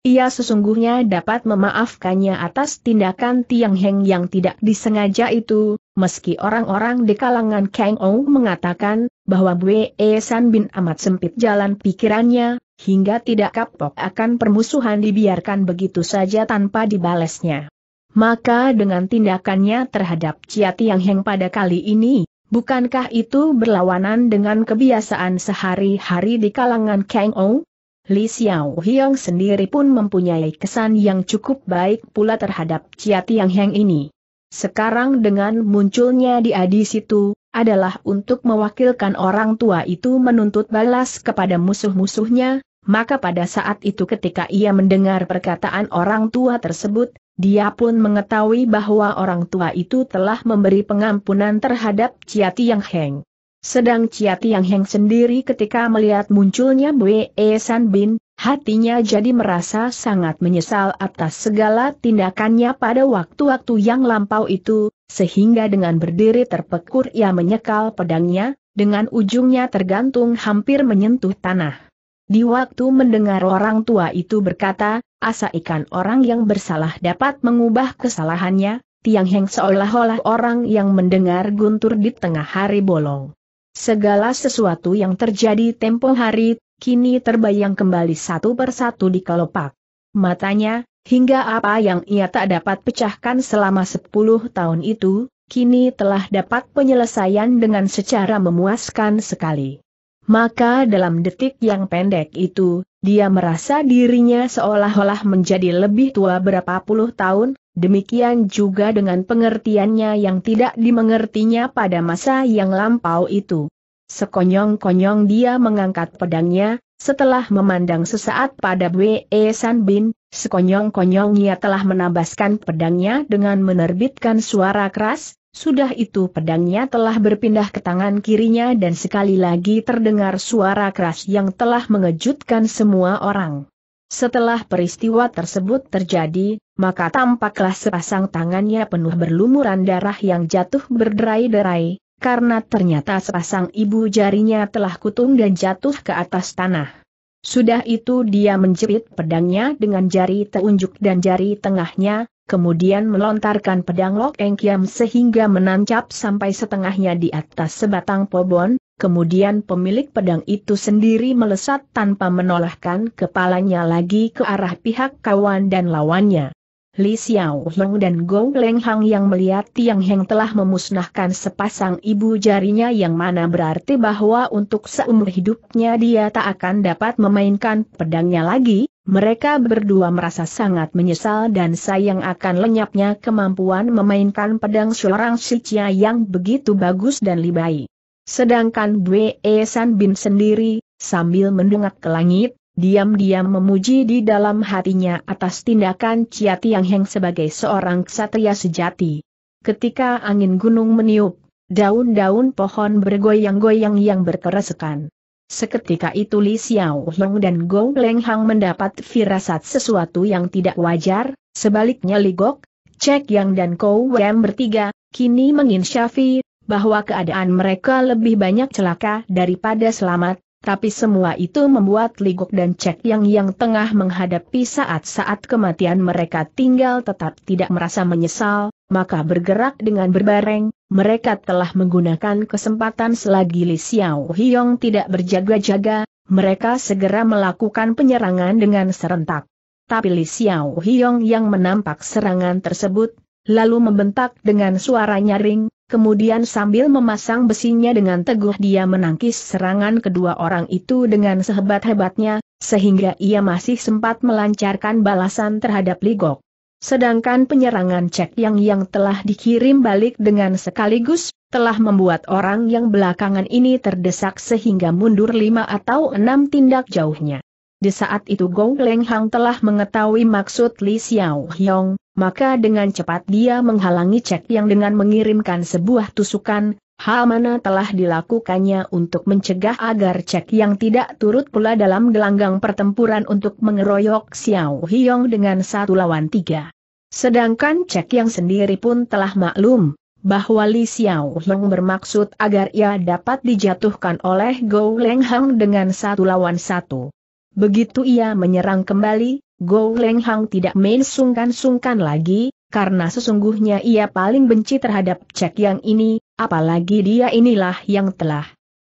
Ia sesungguhnya dapat memaafkannya atas tindakan Tiang Heng yang tidak disengaja itu, meski orang-orang di kalangan Kang Ou mengatakan bahwa Gue e San Bin amat sempit jalan pikirannya, hingga tidak kapok akan permusuhan dibiarkan begitu saja tanpa dibalasnya. Maka dengan tindakannya terhadap Cia Tiang Heng pada kali ini, Bukankah itu berlawanan dengan kebiasaan sehari-hari di kalangan Kang Ou? Li Xiao Hiong sendiri pun mempunyai kesan yang cukup baik pula terhadap Chia Tiang Heng ini. Sekarang dengan munculnya di Adi situ, adalah untuk mewakilkan orang tua itu menuntut balas kepada musuh-musuhnya, maka pada saat itu ketika ia mendengar perkataan orang tua tersebut, dia pun mengetahui bahwa orang tua itu telah memberi pengampunan terhadap Chia Tiang Heng. Sedang Chia Tiang Heng sendiri ketika melihat munculnya Bwe San Bin, hatinya jadi merasa sangat menyesal atas segala tindakannya pada waktu-waktu yang lampau itu, sehingga dengan berdiri terpekur ia menyekal pedangnya, dengan ujungnya tergantung hampir menyentuh tanah. Di waktu mendengar orang tua itu berkata, asa ikan orang yang bersalah dapat mengubah kesalahannya, Tiang Heng seolah-olah orang yang mendengar guntur di tengah hari bolong. Segala sesuatu yang terjadi tempo hari, kini terbayang kembali satu persatu di kelopak. Matanya, hingga apa yang ia tak dapat pecahkan selama sepuluh tahun itu, kini telah dapat penyelesaian dengan secara memuaskan sekali. Maka dalam detik yang pendek itu, dia merasa dirinya seolah-olah menjadi lebih tua berapa puluh tahun, demikian juga dengan pengertiannya yang tidak dimengertinya pada masa yang lampau itu. Sekonyong-konyong dia mengangkat pedangnya, setelah memandang sesaat pada Wei San Bin, sekonyong-konyong ia telah menabaskan pedangnya dengan menerbitkan suara keras, sudah itu pedangnya telah berpindah ke tangan kirinya dan sekali lagi terdengar suara keras yang telah mengejutkan semua orang. Setelah peristiwa tersebut terjadi, maka tampaklah sepasang tangannya penuh berlumuran darah yang jatuh berderai-derai, karena ternyata sepasang ibu jarinya telah kutung dan jatuh ke atas tanah. Sudah itu dia menjepit pedangnya dengan jari telunjuk dan jari tengahnya, kemudian melontarkan pedang Lok Eng Kiam sehingga menancap sampai setengahnya di atas sebatang pohon, kemudian pemilik pedang itu sendiri melesat tanpa menolakkan kepalanya lagi ke arah pihak kawan dan lawannya. Li Xiao Long dan Gong Leng Hang yang melihat Tiang Heng telah memusnahkan sepasang ibu jarinya yang mana berarti bahwa untuk seumur hidupnya dia tak akan dapat memainkan pedangnya lagi, mereka berdua merasa sangat menyesal dan sayang akan lenyapnya kemampuan memainkan pedang seorang Shichia yang begitu bagus dan libai. Sedangkan Bue e San Bin sendiri, sambil mendongak ke langit, diam-diam memuji di dalam hatinya atas tindakan Chia Tiang Heng sebagai seorang ksatria sejati. Ketika angin gunung meniup, daun-daun pohon bergoyang-goyang yang berkeresekan. Seketika itu Li Xiao Long dan Gong Leng Hang mendapat firasat sesuatu yang tidak wajar, sebaliknya Li Gok, Cek Yang dan Kou Wem bertiga, kini menginsyafi, bahwa keadaan mereka lebih banyak celaka daripada selamat, tapi semua itu membuat Li Gok dan Cek Yang yang tengah menghadapi saat-saat kematian mereka tinggal tetap tidak merasa menyesal, maka bergerak dengan berbareng, mereka telah menggunakan kesempatan selagi Li Xiao Hiong tidak berjaga-jaga, mereka segera melakukan penyerangan dengan serentak. Tapi Li Xiao Hiong yang menampak serangan tersebut, lalu membentak dengan suara nyaring, kemudian sambil memasang besinya dengan teguh dia menangkis serangan kedua orang itu dengan sehebat-hebatnya, sehingga ia masih sempat melancarkan balasan terhadap Ligok. Sedangkan penyerangan cek yang yang telah dikirim balik dengan sekaligus, telah membuat orang yang belakangan ini terdesak sehingga mundur lima atau enam tindak jauhnya. Di saat itu Gong Leng Hang telah mengetahui maksud Li Xiao Hyong, maka dengan cepat dia menghalangi cek yang dengan mengirimkan sebuah tusukan, Hal mana telah dilakukannya untuk mencegah agar cek yang tidak turut pula dalam gelanggang pertempuran untuk mengeroyok Xiao Hiong dengan satu lawan tiga. Sedangkan cek yang sendiri pun telah maklum, bahwa Li Xiao Hiong bermaksud agar ia dapat dijatuhkan oleh Gou Leng Hang dengan satu lawan satu. Begitu ia menyerang kembali, Gou Leng Hang tidak main sungkan-sungkan lagi, karena sesungguhnya ia paling benci terhadap cek yang ini, apalagi dia inilah yang telah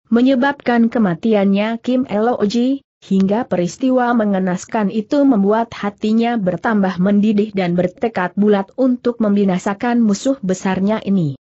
menyebabkan kematiannya Kim Eloji, hingga peristiwa mengenaskan itu membuat hatinya bertambah mendidih dan bertekad bulat untuk membinasakan musuh besarnya ini.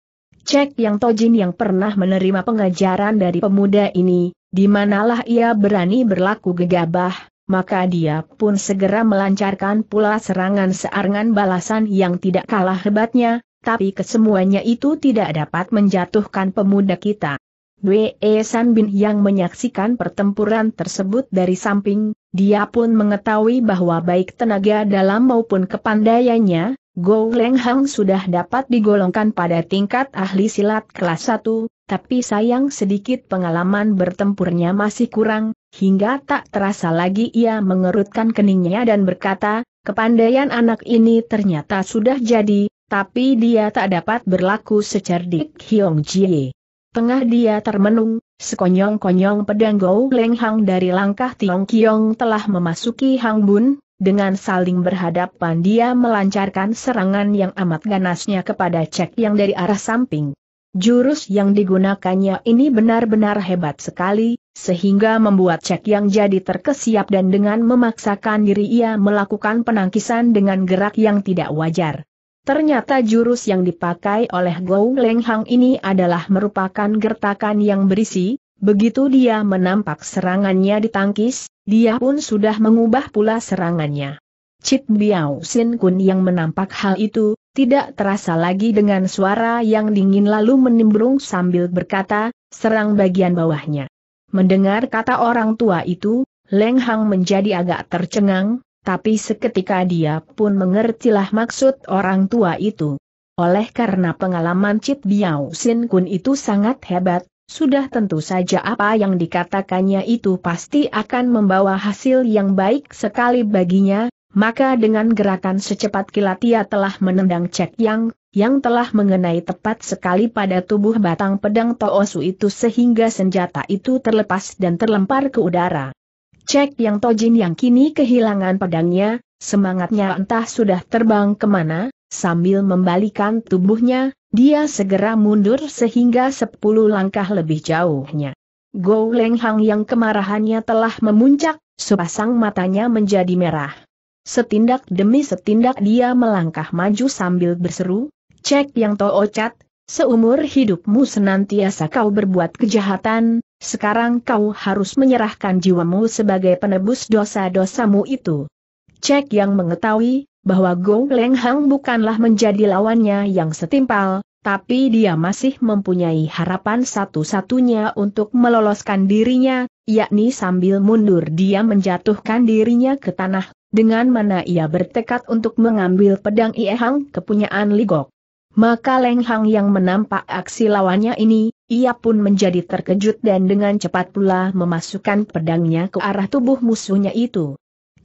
Cek yang Tojin yang pernah menerima pengajaran dari pemuda ini, di manalah ia berani berlaku gegabah, maka dia pun segera melancarkan pula serangan searangan balasan yang tidak kalah hebatnya, tapi kesemuanya itu tidak dapat menjatuhkan pemuda kita. Wee San Bin yang menyaksikan pertempuran tersebut dari samping, dia pun mengetahui bahwa baik tenaga dalam maupun kepandaiannya, Go Leng Hang sudah dapat digolongkan pada tingkat ahli silat kelas 1, tapi sayang sedikit pengalaman bertempurnya masih kurang, hingga tak terasa lagi ia mengerutkan keningnya dan berkata, kepandaian anak ini ternyata sudah jadi, tapi dia tak dapat berlaku secerdik Hyong Jie. Tengah dia termenung, sekonyong-konyong pedang Go Leng Hang dari langkah Tiong Kiong telah memasuki Hang Bun, dengan saling berhadapan dia melancarkan serangan yang amat ganasnya kepada Cek yang dari arah samping. Jurus yang digunakannya ini benar-benar hebat sekali, sehingga membuat Cek yang jadi terkesiap dan dengan memaksakan diri ia melakukan penangkisan dengan gerak yang tidak wajar. Ternyata jurus yang dipakai oleh Gou Lenghang ini adalah merupakan gertakan yang berisi, begitu dia menampak serangannya ditangkis, dia pun sudah mengubah pula serangannya. Cit Biao Sin Kun yang menampak hal itu, tidak terasa lagi dengan suara yang dingin lalu menimbrung sambil berkata, serang bagian bawahnya. Mendengar kata orang tua itu, Leng Hang menjadi agak tercengang, tapi seketika dia pun mengertilah maksud orang tua itu. Oleh karena pengalaman Cit Biao Sin Kun itu sangat hebat, sudah tentu saja apa yang dikatakannya itu pasti akan membawa hasil yang baik sekali baginya, maka dengan gerakan secepat kilat ia telah menendang Cek Yang, yang telah mengenai tepat sekali pada tubuh batang pedang Toosu itu sehingga senjata itu terlepas dan terlempar ke udara. Cek Yang Tojin yang kini kehilangan pedangnya, semangatnya entah sudah terbang kemana, Sambil membalikan tubuhnya, dia segera mundur sehingga sepuluh langkah lebih jauhnya. Go Leng Hang yang kemarahannya telah memuncak, sepasang matanya menjadi merah. Setindak demi setindak dia melangkah maju sambil berseru, Cek yang to ocat, seumur hidupmu senantiasa kau berbuat kejahatan, sekarang kau harus menyerahkan jiwamu sebagai penebus dosa-dosamu itu. Cek yang mengetahui, bahwa Gong Leng Hang bukanlah menjadi lawannya yang setimpal, tapi dia masih mempunyai harapan satu-satunya untuk meloloskan dirinya, yakni sambil mundur dia menjatuhkan dirinya ke tanah, dengan mana ia bertekad untuk mengambil pedang Iehang kepunyaan Ligok. Maka Leng Hang yang menampak aksi lawannya ini, ia pun menjadi terkejut dan dengan cepat pula memasukkan pedangnya ke arah tubuh musuhnya itu.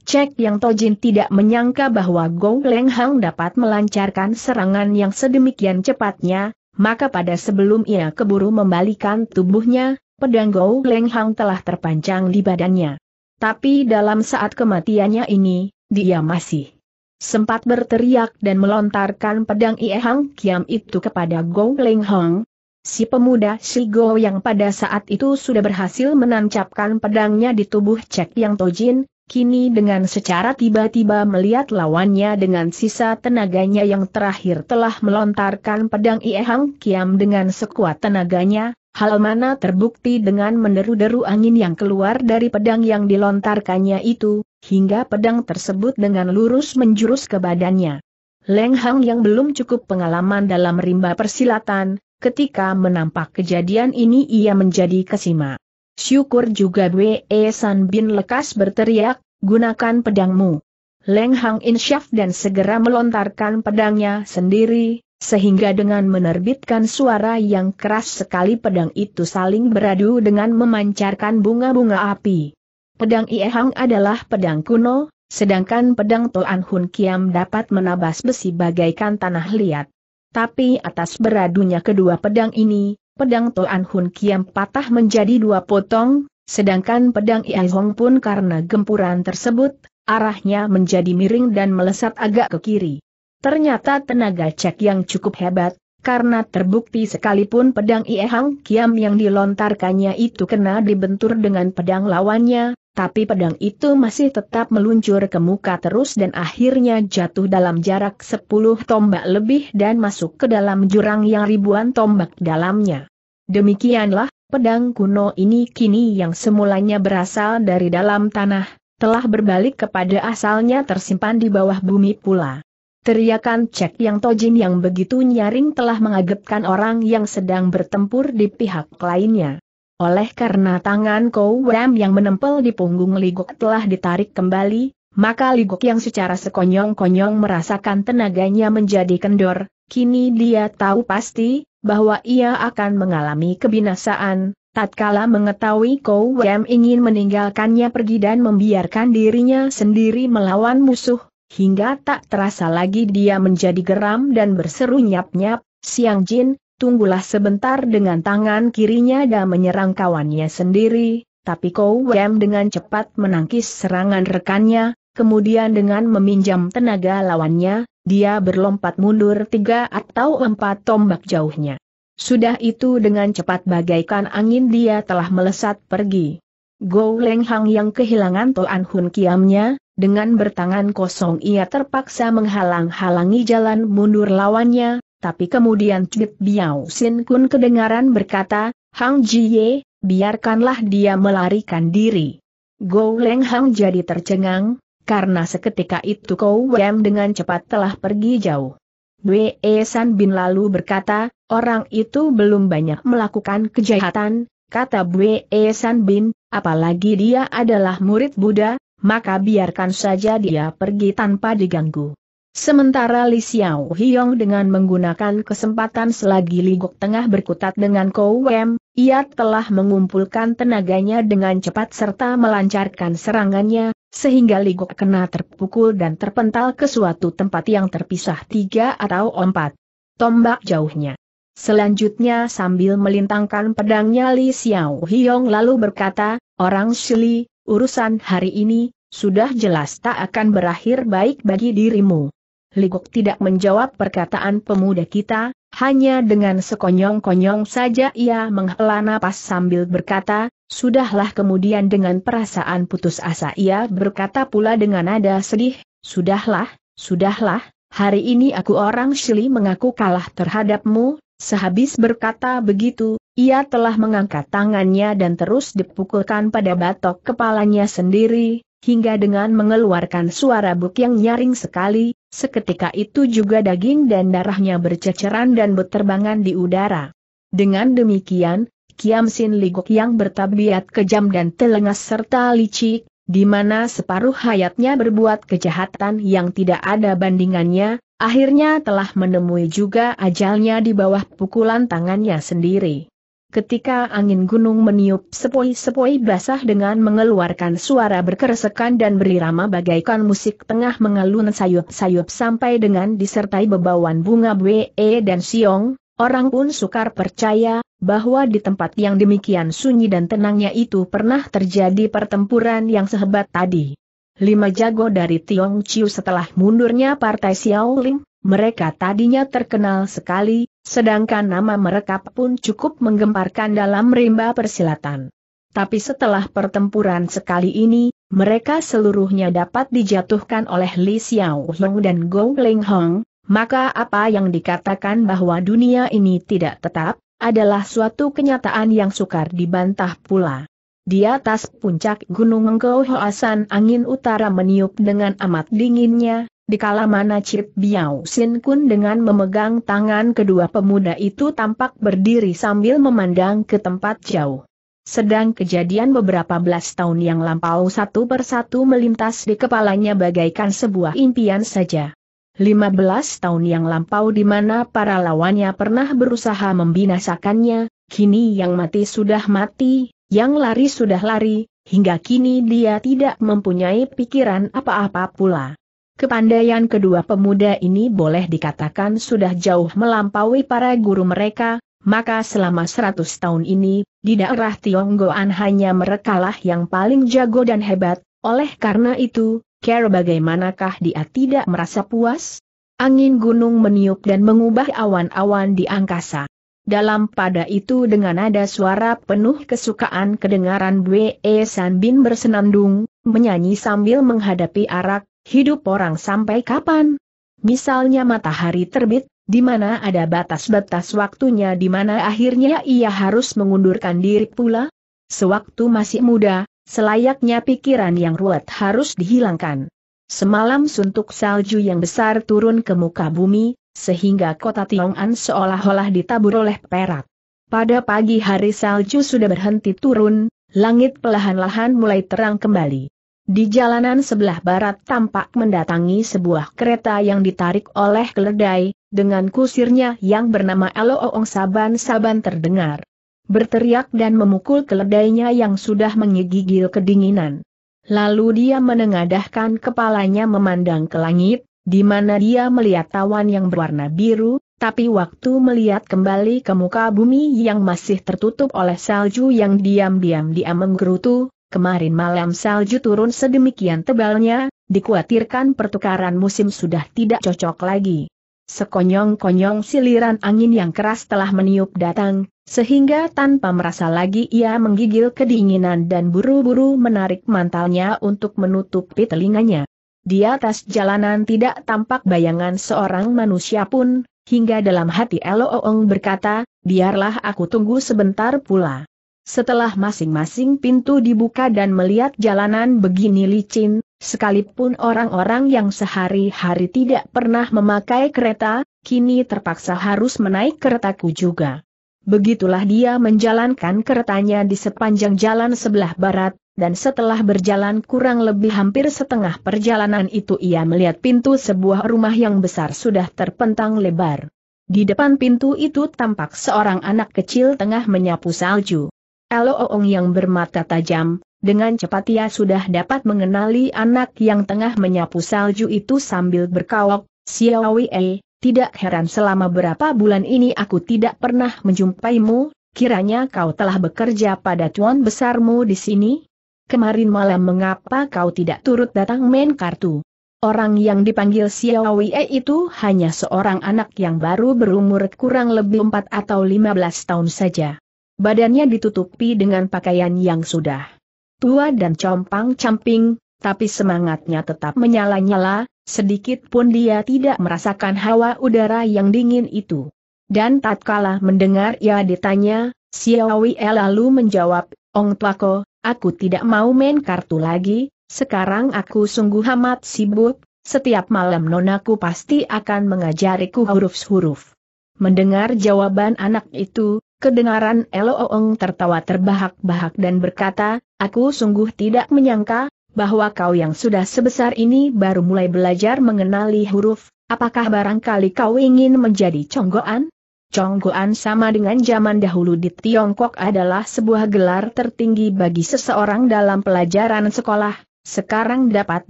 Cek Yang Tojin tidak menyangka bahwa Gong Leng Hang dapat melancarkan serangan yang sedemikian cepatnya, maka pada sebelum ia keburu membalikan tubuhnya, pedang Gong Leng Hang telah terpanjang di badannya. Tapi dalam saat kematiannya ini, dia masih sempat berteriak dan melontarkan pedang Ie Hang Kiam itu kepada Gong Leng Hang. Si pemuda Go yang pada saat itu sudah berhasil menancapkan pedangnya di tubuh Cek Yang Tojin, kini dengan secara tiba-tiba melihat lawannya dengan sisa tenaganya yang terakhir telah melontarkan pedang Iehang Kiam dengan sekuat tenaganya, hal mana terbukti dengan meneru deru angin yang keluar dari pedang yang dilontarkannya itu, hingga pedang tersebut dengan lurus menjurus ke badannya. Leng Hang yang belum cukup pengalaman dalam rimba persilatan, ketika menampak kejadian ini ia menjadi kesima. Syukur juga Wei San Bin lekas berteriak, gunakan pedangmu. Leng Hang Insyaf dan segera melontarkan pedangnya sendiri, sehingga dengan menerbitkan suara yang keras sekali pedang itu saling beradu dengan memancarkan bunga-bunga api. Pedang Ie Hang adalah pedang kuno, sedangkan pedang Toan Hun Kiam dapat menabas besi bagaikan tanah liat. Tapi atas beradunya kedua pedang ini, pedang Toan Hun Kiam patah menjadi dua potong, sedangkan pedang Iai Hong pun karena gempuran tersebut, arahnya menjadi miring dan melesat agak ke kiri. Ternyata tenaga cek yang cukup hebat, karena terbukti sekalipun pedang Hang Kiam yang dilontarkannya itu kena dibentur dengan pedang lawannya, tapi pedang itu masih tetap meluncur ke muka terus dan akhirnya jatuh dalam jarak 10 tombak lebih dan masuk ke dalam jurang yang ribuan tombak dalamnya. Demikianlah, pedang kuno ini kini yang semulanya berasal dari dalam tanah, telah berbalik kepada asalnya tersimpan di bawah bumi pula. Teriakan cek yang tojin yang begitu nyaring telah mengagetkan orang yang sedang bertempur di pihak lainnya. Oleh karena tangan Kou Wem yang menempel di punggung Ligok telah ditarik kembali, maka Ligok yang secara sekonyong-konyong merasakan tenaganya menjadi kendor, kini dia tahu pasti, bahwa ia akan mengalami kebinasaan, tatkala mengetahui Kou Wem ingin meninggalkannya pergi dan membiarkan dirinya sendiri melawan musuh, hingga tak terasa lagi dia menjadi geram dan berseru nyap-nyap, Siang Jin, tunggulah sebentar dengan tangan kirinya dan menyerang kawannya sendiri, tapi Kou Wem dengan cepat menangkis serangan rekannya, kemudian dengan meminjam tenaga lawannya, dia berlompat mundur tiga atau empat tombak jauhnya. Sudah itu dengan cepat bagaikan angin dia telah melesat pergi. Go Leng Hang yang kehilangan Toan Hun Kiamnya, dengan bertangan kosong ia terpaksa menghalang-halangi jalan mundur lawannya, tapi kemudian Cuit Biao Sin Kun kedengaran berkata, Hang Jie, biarkanlah dia melarikan diri. Go Leng Hang jadi tercengang, karena seketika itu Kou Wem dengan cepat telah pergi jauh. Wei e San Bin lalu berkata, orang itu belum banyak melakukan kejahatan, kata Wei e San Bin, apalagi dia adalah murid Buddha, maka biarkan saja dia pergi tanpa diganggu. Sementara Li Xiao Hiong dengan menggunakan kesempatan selagi Ligok tengah berkutat dengan Kou Wem, ia telah mengumpulkan tenaganya dengan cepat serta melancarkan serangannya, sehingga Ligok kena terpukul dan terpental ke suatu tempat yang terpisah tiga atau empat tombak jauhnya. Selanjutnya sambil melintangkan pedangnya Li Xiao Hiong lalu berkata, Orang Shili, urusan hari ini, sudah jelas tak akan berakhir baik bagi dirimu. Ligok tidak menjawab perkataan pemuda kita, hanya dengan sekonyong-konyong saja ia menghela napas sambil berkata, Sudahlah kemudian dengan perasaan putus asa ia berkata pula dengan nada sedih, Sudahlah, sudahlah, hari ini aku orang Shili mengaku kalah terhadapmu, sehabis berkata begitu, ia telah mengangkat tangannya dan terus dipukulkan pada batok kepalanya sendiri, hingga dengan mengeluarkan suara buk yang nyaring sekali, seketika itu juga daging dan darahnya berceceran dan berterbangan di udara. Dengan demikian, Kiam Sin Liguk yang bertabiat kejam dan telengas serta licik, di mana separuh hayatnya berbuat kejahatan yang tidak ada bandingannya, akhirnya telah menemui juga ajalnya di bawah pukulan tangannya sendiri. Ketika angin gunung meniup sepoi-sepoi basah dengan mengeluarkan suara berkeresekan dan berirama bagaikan musik tengah mengalun sayup-sayup sampai dengan disertai bebawan bunga BE dan siong, orang pun sukar percaya, bahwa di tempat yang demikian sunyi dan tenangnya itu pernah terjadi pertempuran yang sehebat tadi. Lima jago dari Tiong Chiu setelah mundurnya Partai Xiaoling, mereka tadinya terkenal sekali, Sedangkan nama mereka pun cukup menggemparkan dalam rimba persilatan. Tapi setelah pertempuran sekali ini, mereka seluruhnya dapat dijatuhkan oleh Li Xiao Long dan Gong Ling Hong, maka apa yang dikatakan bahwa dunia ini tidak tetap, adalah suatu kenyataan yang sukar dibantah pula. Di atas puncak Gunung Ngo Hoasan angin utara meniup dengan amat dinginnya, di kala mana Cip Biao Sin Kun dengan memegang tangan kedua pemuda itu tampak berdiri sambil memandang ke tempat jauh. Sedang kejadian beberapa belas tahun yang lampau satu persatu melintas di kepalanya bagaikan sebuah impian saja. Lima belas tahun yang lampau di mana para lawannya pernah berusaha membinasakannya, kini yang mati sudah mati, yang lari sudah lari, hingga kini dia tidak mempunyai pikiran apa-apa pula. Kepandaian kedua pemuda ini boleh dikatakan sudah jauh melampaui para guru mereka, maka selama seratus tahun ini, di daerah Tionggoan hanya merekalah yang paling jago dan hebat, oleh karena itu, Care bagaimanakah dia tidak merasa puas? Angin gunung meniup dan mengubah awan-awan di angkasa. Dalam pada itu dengan nada suara penuh kesukaan kedengaran Bwe San Bin bersenandung, menyanyi sambil menghadapi arak, Hidup orang sampai kapan? Misalnya matahari terbit, di mana ada batas-batas waktunya di mana akhirnya ia harus mengundurkan diri pula? Sewaktu masih muda, selayaknya pikiran yang ruwet harus dihilangkan. Semalam suntuk salju yang besar turun ke muka bumi, sehingga kota Tiong'an seolah-olah ditabur oleh perak. Pada pagi hari salju sudah berhenti turun, langit pelahan lahan mulai terang kembali. Di jalanan sebelah barat tampak mendatangi sebuah kereta yang ditarik oleh keledai, dengan kusirnya yang bernama Elo-Oong Saban-Saban terdengar. Berteriak dan memukul keledainya yang sudah mengigigil kedinginan. Lalu dia menengadahkan kepalanya memandang ke langit, di mana dia melihat tawan yang berwarna biru, tapi waktu melihat kembali ke muka bumi yang masih tertutup oleh salju yang diam-diam dia menggerutu, Kemarin malam salju turun sedemikian tebalnya, dikhawatirkan pertukaran musim sudah tidak cocok lagi. Sekonyong-konyong siliran angin yang keras telah meniup datang, sehingga tanpa merasa lagi ia menggigil kedinginan dan buru-buru menarik mantalnya untuk menutupi telinganya. Di atas jalanan tidak tampak bayangan seorang manusia pun, hingga dalam hati Elo Eloong berkata, biarlah aku tunggu sebentar pula. Setelah masing-masing pintu dibuka dan melihat jalanan begini licin, sekalipun orang-orang yang sehari-hari tidak pernah memakai kereta, kini terpaksa harus menaik keretaku juga. Begitulah dia menjalankan keretanya di sepanjang jalan sebelah barat, dan setelah berjalan kurang lebih hampir setengah perjalanan itu ia melihat pintu sebuah rumah yang besar sudah terpentang lebar. Di depan pintu itu tampak seorang anak kecil tengah menyapu salju. Elo Oong yang bermata tajam, dengan cepat ia sudah dapat mengenali anak yang tengah menyapu salju itu sambil berkawok, Xiaowie, e, eh, tidak heran selama berapa bulan ini aku tidak pernah menjumpaimu, kiranya kau telah bekerja pada tuan besarmu di sini? Kemarin malam mengapa kau tidak turut datang main kartu? Orang yang dipanggil Xiao e eh, itu hanya seorang anak yang baru berumur kurang lebih 4 atau 15 tahun saja. Badannya ditutupi dengan pakaian yang sudah tua dan compang-camping, tapi semangatnya tetap menyala-nyala, sedikit pun dia tidak merasakan hawa udara yang dingin itu. Dan tatkala mendengar ia ditanya, El lalu menjawab, Ong Tuako, aku tidak mau main kartu lagi, sekarang aku sungguh amat sibuk, setiap malam nonaku pasti akan mengajariku huruf-huruf. Mendengar jawaban anak itu, Kedengaran Elooong tertawa terbahak-bahak dan berkata, aku sungguh tidak menyangka, bahwa kau yang sudah sebesar ini baru mulai belajar mengenali huruf, apakah barangkali kau ingin menjadi conggoan? Conggoan sama dengan zaman dahulu di Tiongkok adalah sebuah gelar tertinggi bagi seseorang dalam pelajaran sekolah, sekarang dapat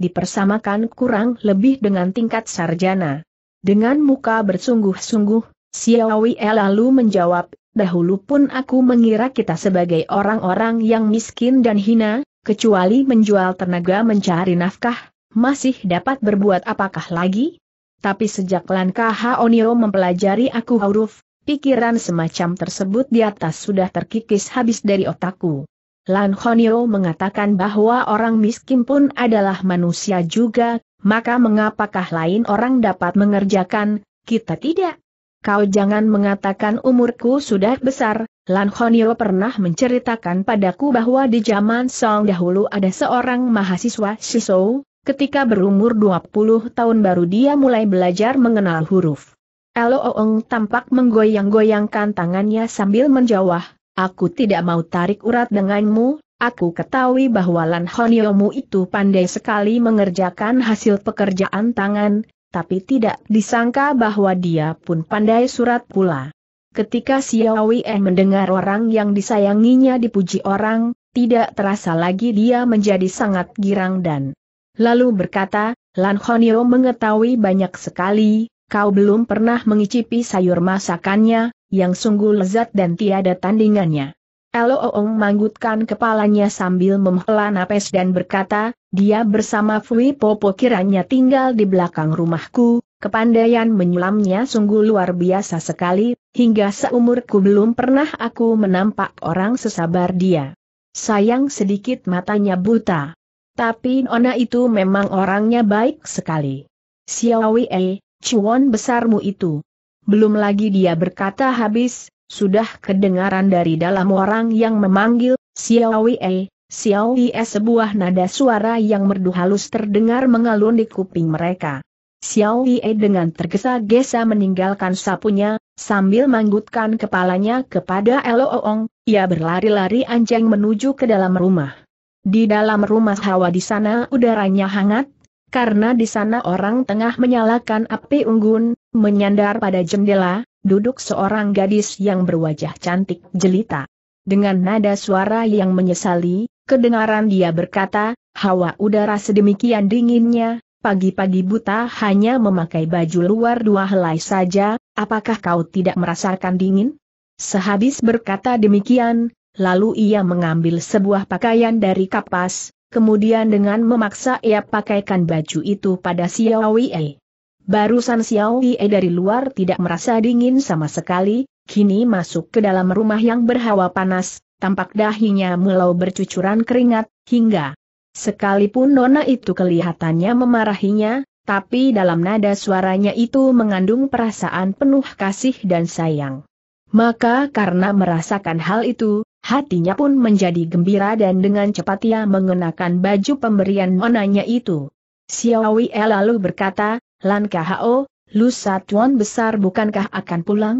dipersamakan kurang lebih dengan tingkat sarjana. Dengan muka bersungguh-sungguh, Xiao Wei lalu menjawab, dahulu pun aku mengira kita sebagai orang-orang yang miskin dan hina, kecuali menjual tenaga mencari nafkah, masih dapat berbuat apakah lagi? Tapi sejak langkah Oniro mempelajari aku huruf, pikiran semacam tersebut di atas sudah terkikis habis dari otakku. Lan Honiro mengatakan bahwa orang miskin pun adalah manusia juga, maka mengapakah lain orang dapat mengerjakan, kita tidak? kau jangan mengatakan umurku sudah besar, Lan Honio pernah menceritakan padaku bahwa di zaman Song dahulu ada seorang mahasiswa Shisou, ketika berumur 20 tahun baru dia mulai belajar mengenal huruf. Elo Looong tampak menggoyang-goyangkan tangannya sambil menjawab, aku tidak mau tarik urat denganmu, Aku ketahui bahwa Lan mu itu pandai sekali mengerjakan hasil pekerjaan tangan, tapi tidak disangka bahwa dia pun pandai surat pula. Ketika Xiao Wei mendengar orang yang disayanginya dipuji orang, tidak terasa lagi dia menjadi sangat girang dan lalu berkata, Lan Honio mengetahui banyak sekali, kau belum pernah mengicipi sayur masakannya, yang sungguh lezat dan tiada tandingannya. Elo Oong manggutkan kepalanya sambil memhela napes dan berkata, dia bersama Fui Popo kiranya tinggal di belakang rumahku, kepandaian menyulamnya sungguh luar biasa sekali, hingga seumurku belum pernah aku menampak orang sesabar dia. Sayang sedikit matanya buta. Tapi Nona itu memang orangnya baik sekali. Siawi e, cuan besarmu itu. Belum lagi dia berkata habis, sudah kedengaran dari dalam orang yang memanggil, Siawi e, Xiao Xiaoie sebuah nada suara yang merdu halus terdengar mengalun di kuping mereka. Xiao Xiaoie dengan tergesa-gesa meninggalkan sapunya, sambil manggutkan kepalanya kepada Elo Oong, ia berlari-lari anjing menuju ke dalam rumah. Di dalam rumah hawa di sana udaranya hangat, karena di sana orang tengah menyalakan api unggun, menyandar pada jendela, duduk seorang gadis yang berwajah cantik jelita dengan nada suara yang menyesali, kedengaran dia berkata, hawa udara sedemikian dinginnya, pagi-pagi buta hanya memakai baju luar dua helai saja, apakah kau tidak merasakan dingin? Sehabis berkata demikian, lalu ia mengambil sebuah pakaian dari kapas, kemudian dengan memaksa ia pakaikan baju itu pada Xiao Wei. Barusan Xiao Wei dari luar tidak merasa dingin sama sekali, kini masuk ke dalam rumah yang berhawa panas, tampak dahinya mulau bercucuran keringat, hingga sekalipun nona itu kelihatannya memarahinya, tapi dalam nada suaranya itu mengandung perasaan penuh kasih dan sayang. Maka karena merasakan hal itu, hatinya pun menjadi gembira dan dengan cepat ia mengenakan baju pemberian nonanya itu. Xiaowie lalu berkata, Lan Kao, Lusa Tuan besar bukankah akan pulang?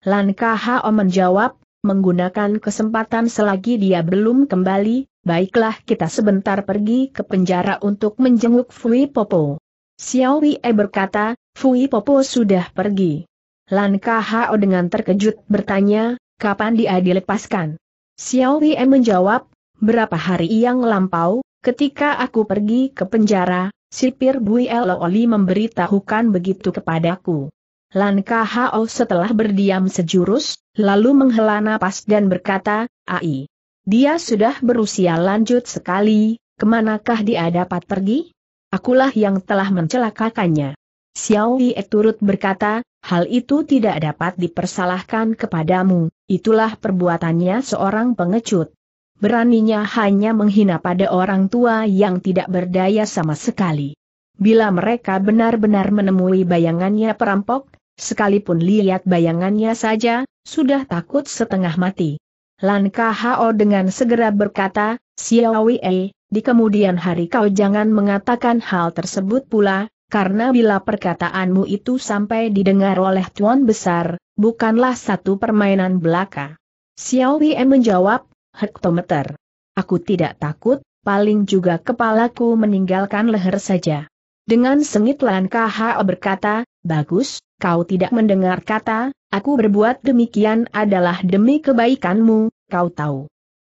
Lan o menjawab, menggunakan kesempatan selagi dia belum kembali, baiklah kita sebentar pergi ke penjara untuk menjenguk Fui Popo. Xiao Wei berkata, Fui Popo sudah pergi. Lan o dengan terkejut bertanya, kapan dia dilepaskan? Xiao Wei menjawab, berapa hari yang lampau, ketika aku pergi ke penjara, sipir Bui Loli memberitahukan begitu kepadaku. Lan Kahao setelah berdiam sejurus, lalu menghela napas dan berkata, Ai. Dia sudah berusia lanjut sekali, kemanakah dia dapat pergi? Akulah yang telah mencelakakannya. Xiao Yi turut berkata, hal itu tidak dapat dipersalahkan kepadamu, itulah perbuatannya seorang pengecut. Beraninya hanya menghina pada orang tua yang tidak berdaya sama sekali. Bila mereka benar-benar menemui bayangannya perampok, Sekalipun lihat bayangannya saja, sudah takut setengah mati. Lan Kho dengan segera berkata, Xiaowie, e, di kemudian hari kau jangan mengatakan hal tersebut pula, karena bila perkataanmu itu sampai didengar oleh tuan besar, bukanlah satu permainan belaka. E menjawab, hektometer. Aku tidak takut, paling juga kepalaku meninggalkan leher saja. Dengan sengit Lan Kho berkata, Bagus, kau tidak mendengar kata, aku berbuat demikian adalah demi kebaikanmu, kau tahu.